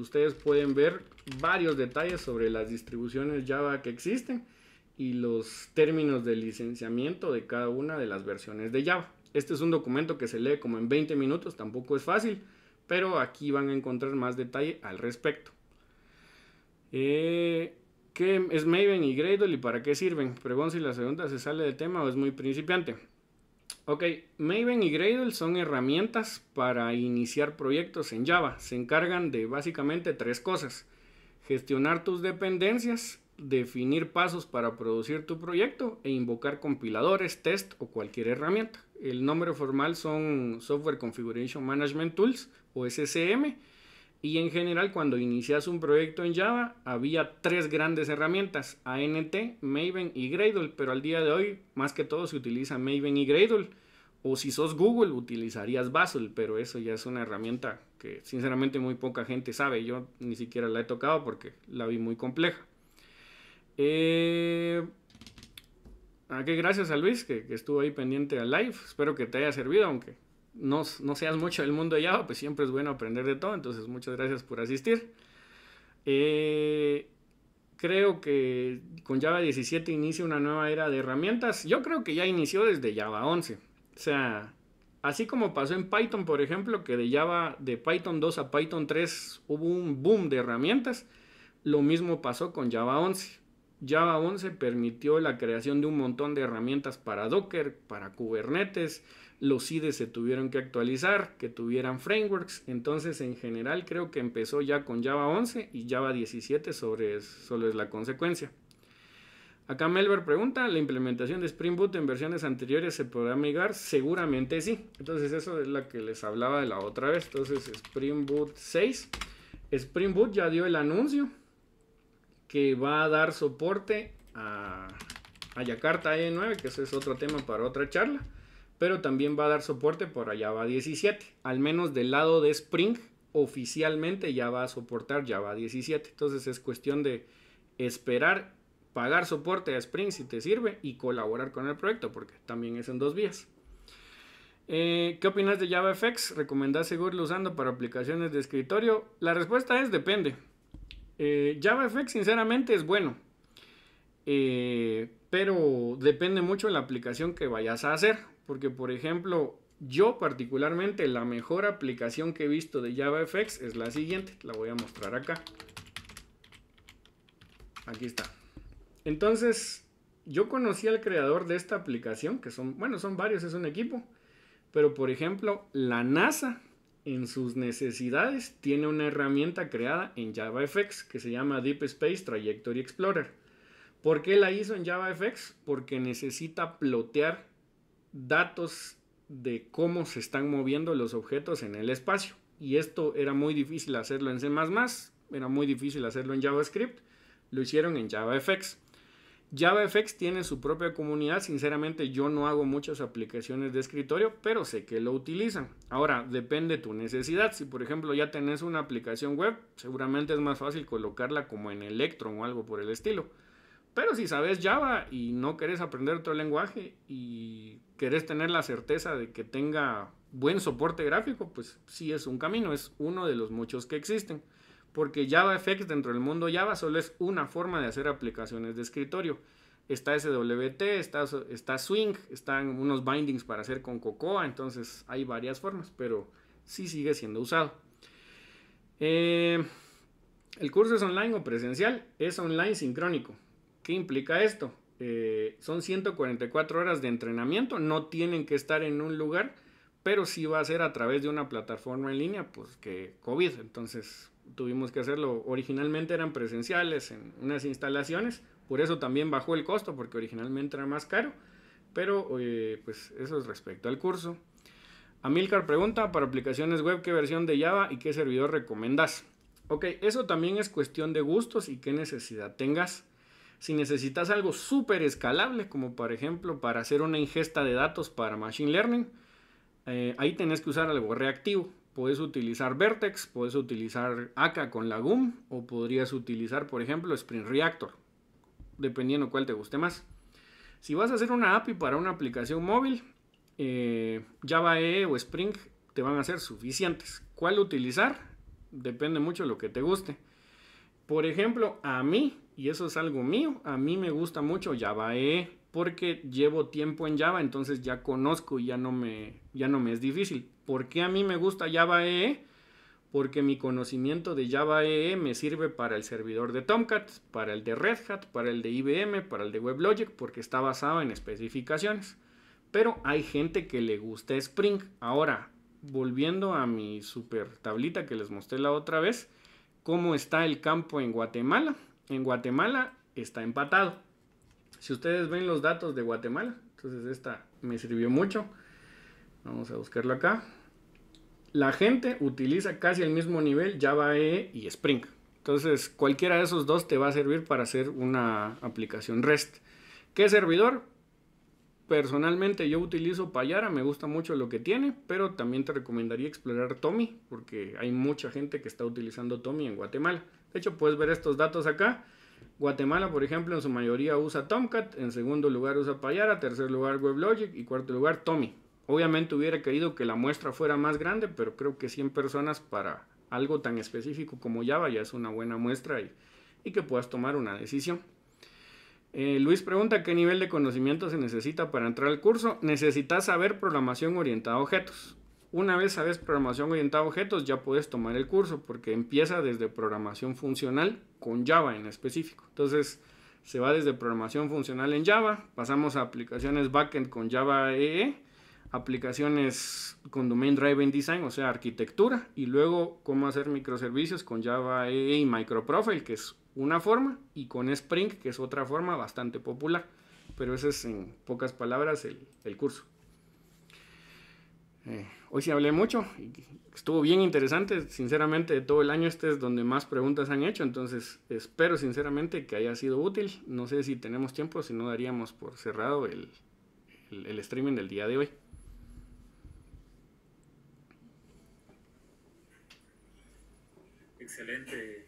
ustedes pueden ver varios detalles sobre las distribuciones Java que existen y los términos de licenciamiento de cada una de las versiones de Java. Este es un documento que se lee como en 20 minutos, tampoco es fácil, pero aquí van a encontrar más detalle al respecto. Eh, ¿Qué es Maven y Gradle y para qué sirven? Pregón si la segunda se sale del tema o es muy principiante. Ok, Maven y Gradle son herramientas para iniciar proyectos en Java. Se encargan de básicamente tres cosas. Gestionar tus dependencias, definir pasos para producir tu proyecto e invocar compiladores, test o cualquier herramienta. El nombre formal son Software Configuration Management Tools o SCM. Y en general, cuando inicias un proyecto en Java, había tres grandes herramientas, ANT, Maven y Gradle, pero al día de hoy, más que todo, se utiliza Maven y Gradle. O si sos Google, utilizarías Bazel, pero eso ya es una herramienta que sinceramente muy poca gente sabe. Yo ni siquiera la he tocado porque la vi muy compleja. Eh, Aquí ah, gracias a Luis que, estuvo ahí pendiente al live. Espero que te haya servido, aunque no, seas mucho del mundo de Java, pues siempre es bueno aprender de todo. Entonces, muchas gracias por asistir. Eh, creo que con Java 17 inicia una nueva era de herramientas. Yo creo que ya inició desde Java 11. O sea, así como pasó en Python, por ejemplo, que de Java, de Python 2 a Python 3 hubo un boom de herramientas, lo mismo pasó con Java 11. Java 11 permitió la creación de un montón de herramientas para Docker, para Kubernetes, los IDEs se tuvieron que actualizar, que tuvieran frameworks, entonces en general creo que empezó ya con Java 11 y Java 17 sobre, solo es la consecuencia. Acá Melver pregunta, ¿la implementación de Spring Boot en versiones anteriores se podrá migrar? Seguramente sí. Entonces eso es lo que les hablaba de la otra vez. Entonces Spring Boot 6. Spring Boot ya dio el anuncio que va a dar soporte a, a Yakarta E9, que ese es otro tema para otra charla, pero también va a dar soporte por Java 17, al menos del lado de Spring oficialmente ya va a soportar Java 17, entonces es cuestión de esperar, pagar soporte a Spring si te sirve y colaborar con el proyecto, porque también es en dos vías. Eh, ¿Qué opinas de JavaFX? ¿Recomendás seguirlo usando para aplicaciones de escritorio? La respuesta es depende. Eh, JavaFX sinceramente es bueno, eh, pero depende mucho de la aplicación que vayas a hacer, porque por ejemplo, yo particularmente la mejor aplicación que he visto de JavaFX es la siguiente, la voy a mostrar acá. Aquí está. Entonces, yo conocí al creador de esta aplicación, que son, bueno, son varios, es un equipo, pero por ejemplo, la NASA en sus necesidades tiene una herramienta creada en JavaFX que se llama Deep Space Trajectory Explorer. ¿Por qué la hizo en JavaFX? Porque necesita plotear datos de cómo se están moviendo los objetos en el espacio. Y esto era muy difícil hacerlo en C++, era muy difícil hacerlo en JavaScript, lo hicieron en JavaFX. JavaFX tiene su propia comunidad. Sinceramente, yo no hago muchas aplicaciones de escritorio, pero sé que lo utilizan. Ahora, depende tu necesidad. Si, por ejemplo, ya tenés una aplicación web, seguramente es más fácil colocarla como en Electron o algo por el estilo. Pero si sabes Java y no querés aprender otro lenguaje y querés tener la certeza de que tenga buen soporte gráfico, pues sí es un camino, es uno de los muchos que existen porque JavaFX dentro del mundo Java solo es una forma de hacer aplicaciones de escritorio. Está SWT, está, Swing, están unos bindings para hacer con Cocoa, entonces hay varias formas, pero sí sigue siendo usado. Eh, el curso es online o presencial, es online sincrónico. ¿Qué implica esto? Eh, son 144 horas de entrenamiento, no tienen que estar en un lugar, pero sí va a ser a través de una plataforma en línea, pues que COVID, entonces tuvimos que hacerlo. Originalmente eran presenciales en unas instalaciones, por eso también bajó el costo, porque originalmente era más caro. Pero eh, pues eso es respecto al curso. Amilcar pregunta, para aplicaciones web, ¿qué versión de Java y qué servidor recomendas? Ok, eso también es cuestión de gustos y qué necesidad tengas. Si necesitas algo súper escalable, como por ejemplo para hacer una ingesta de datos para Machine Learning, eh, ahí tenés que usar algo reactivo. Puedes utilizar Vertex, puedes utilizar AKA con GUM o podrías utilizar, por ejemplo, Spring Reactor, dependiendo cuál te guste más. Si vas a hacer una API para una aplicación móvil, eh, Java EE o Spring te van a ser suficientes. ¿Cuál utilizar? Depende mucho de lo que te guste. Por ejemplo, a mí, y eso es algo mío, a mí me gusta mucho Java EE porque llevo tiempo en Java, entonces ya conozco y ya no me, ya no me es difícil. ¿Por qué a mí me gusta Java EE? Porque mi conocimiento de Java EE me sirve para el servidor de Tomcat, para el de Red Hat, para el de IBM, para el de WebLogic, porque está basado en especificaciones. Pero hay gente que le gusta Spring. Ahora, volviendo a mi super tablita que les mostré la otra vez, ¿cómo está el campo en Guatemala? En Guatemala está empatado. Si ustedes ven los datos de Guatemala, entonces esta me sirvió mucho. Vamos a buscarlo acá la gente utiliza casi el mismo nivel Java EE y Spring. Entonces, cualquiera de esos dos te va a servir para hacer una aplicación REST. ¿Qué servidor? Personalmente yo utilizo Payara, me gusta mucho lo que tiene, pero también te recomendaría explorar Tommy, porque hay mucha gente que está utilizando Tommy en Guatemala. De hecho, puedes ver estos datos acá. Guatemala, por ejemplo, en su mayoría usa Tomcat, en segundo lugar usa Payara, tercer lugar WebLogic y cuarto lugar Tommy. Obviamente hubiera querido que la muestra fuera más grande, pero creo que 100 personas para algo tan específico como Java ya es una buena muestra y, que puedas tomar una decisión. Eh, Luis pregunta qué nivel de conocimiento se necesita para entrar al curso. Necesitas saber programación orientada a objetos. Una vez sabes programación orientada a objetos ya puedes tomar el curso porque empieza desde programación funcional con Java en específico. Entonces se va desde programación funcional en Java, pasamos a aplicaciones backend con Java EE e, aplicaciones con Domain Driven Design, o sea, arquitectura, y luego cómo hacer microservicios con Java EE y MicroProfile, que es una forma, y con Spring, que es otra forma bastante popular. Pero ese es, en pocas palabras, el, curso. Eh, hoy sí hablé mucho, y estuvo bien interesante, sinceramente, todo el año este es donde más preguntas han hecho, entonces espero sinceramente que haya sido útil. No sé si tenemos tiempo, si no daríamos por cerrado el streaming del día de hoy. excelente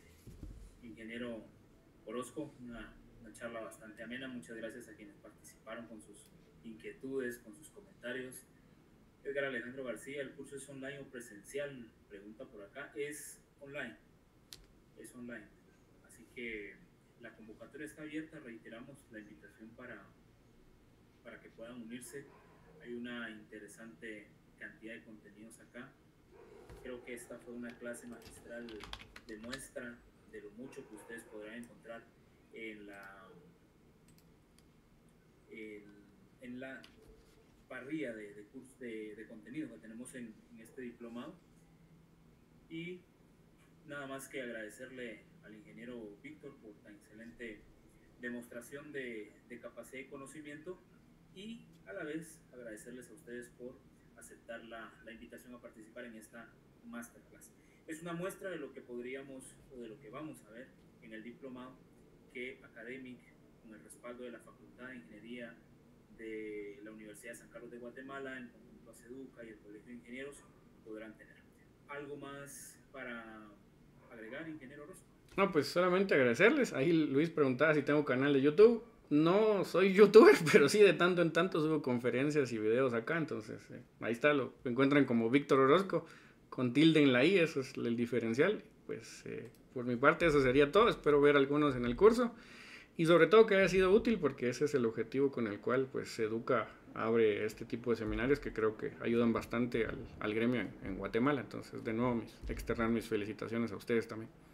ingeniero Orozco, una, charla bastante amena. Muchas gracias a quienes participaron con sus inquietudes, con sus comentarios. Edgar Alejandro García, ¿el curso es online o presencial? Pregunta por acá. Es online. Es online. Así que la convocatoria está abierta. Reiteramos la invitación para, para que puedan unirse. Hay una interesante cantidad de contenidos acá. Creo que esta fue una clase magistral de muestra de lo mucho que ustedes podrán encontrar en la, en, la parrilla de, de, contenido que tenemos en, este diplomado. Y nada más que agradecerle al ingeniero Víctor por la excelente demostración de, capacidad y conocimiento y a la vez agradecerles a ustedes por aceptar la, la invitación a participar en esta masterclass. Es una muestra de lo que podríamos o de lo que vamos a ver en el diplomado que Academic, con el respaldo de la Facultad de Ingeniería de la Universidad de San Carlos de Guatemala, en conjunto a SEDUCA y el Colegio de Ingenieros, podrán tener. ¿Algo más para agregar, ingeniero Orozco? No, pues solamente agradecerles. Ahí Luis preguntaba si tengo canal de YouTube. No soy [LAUGHS] youtuber, pero sí de tanto en tanto subo conferencias y videos acá. Entonces, eh, ahí está, lo encuentran como Víctor Orozco con tilde en la I, eso es el diferencial. Pues eh, por mi parte eso sería todo, espero ver algunos en el curso y sobre todo que haya sido útil porque ese es el objetivo con el cual pues se Educa abre este tipo de seminarios que creo que ayudan bastante al, gremio en, Guatemala. Entonces de nuevo mis, externar mis felicitaciones a ustedes también.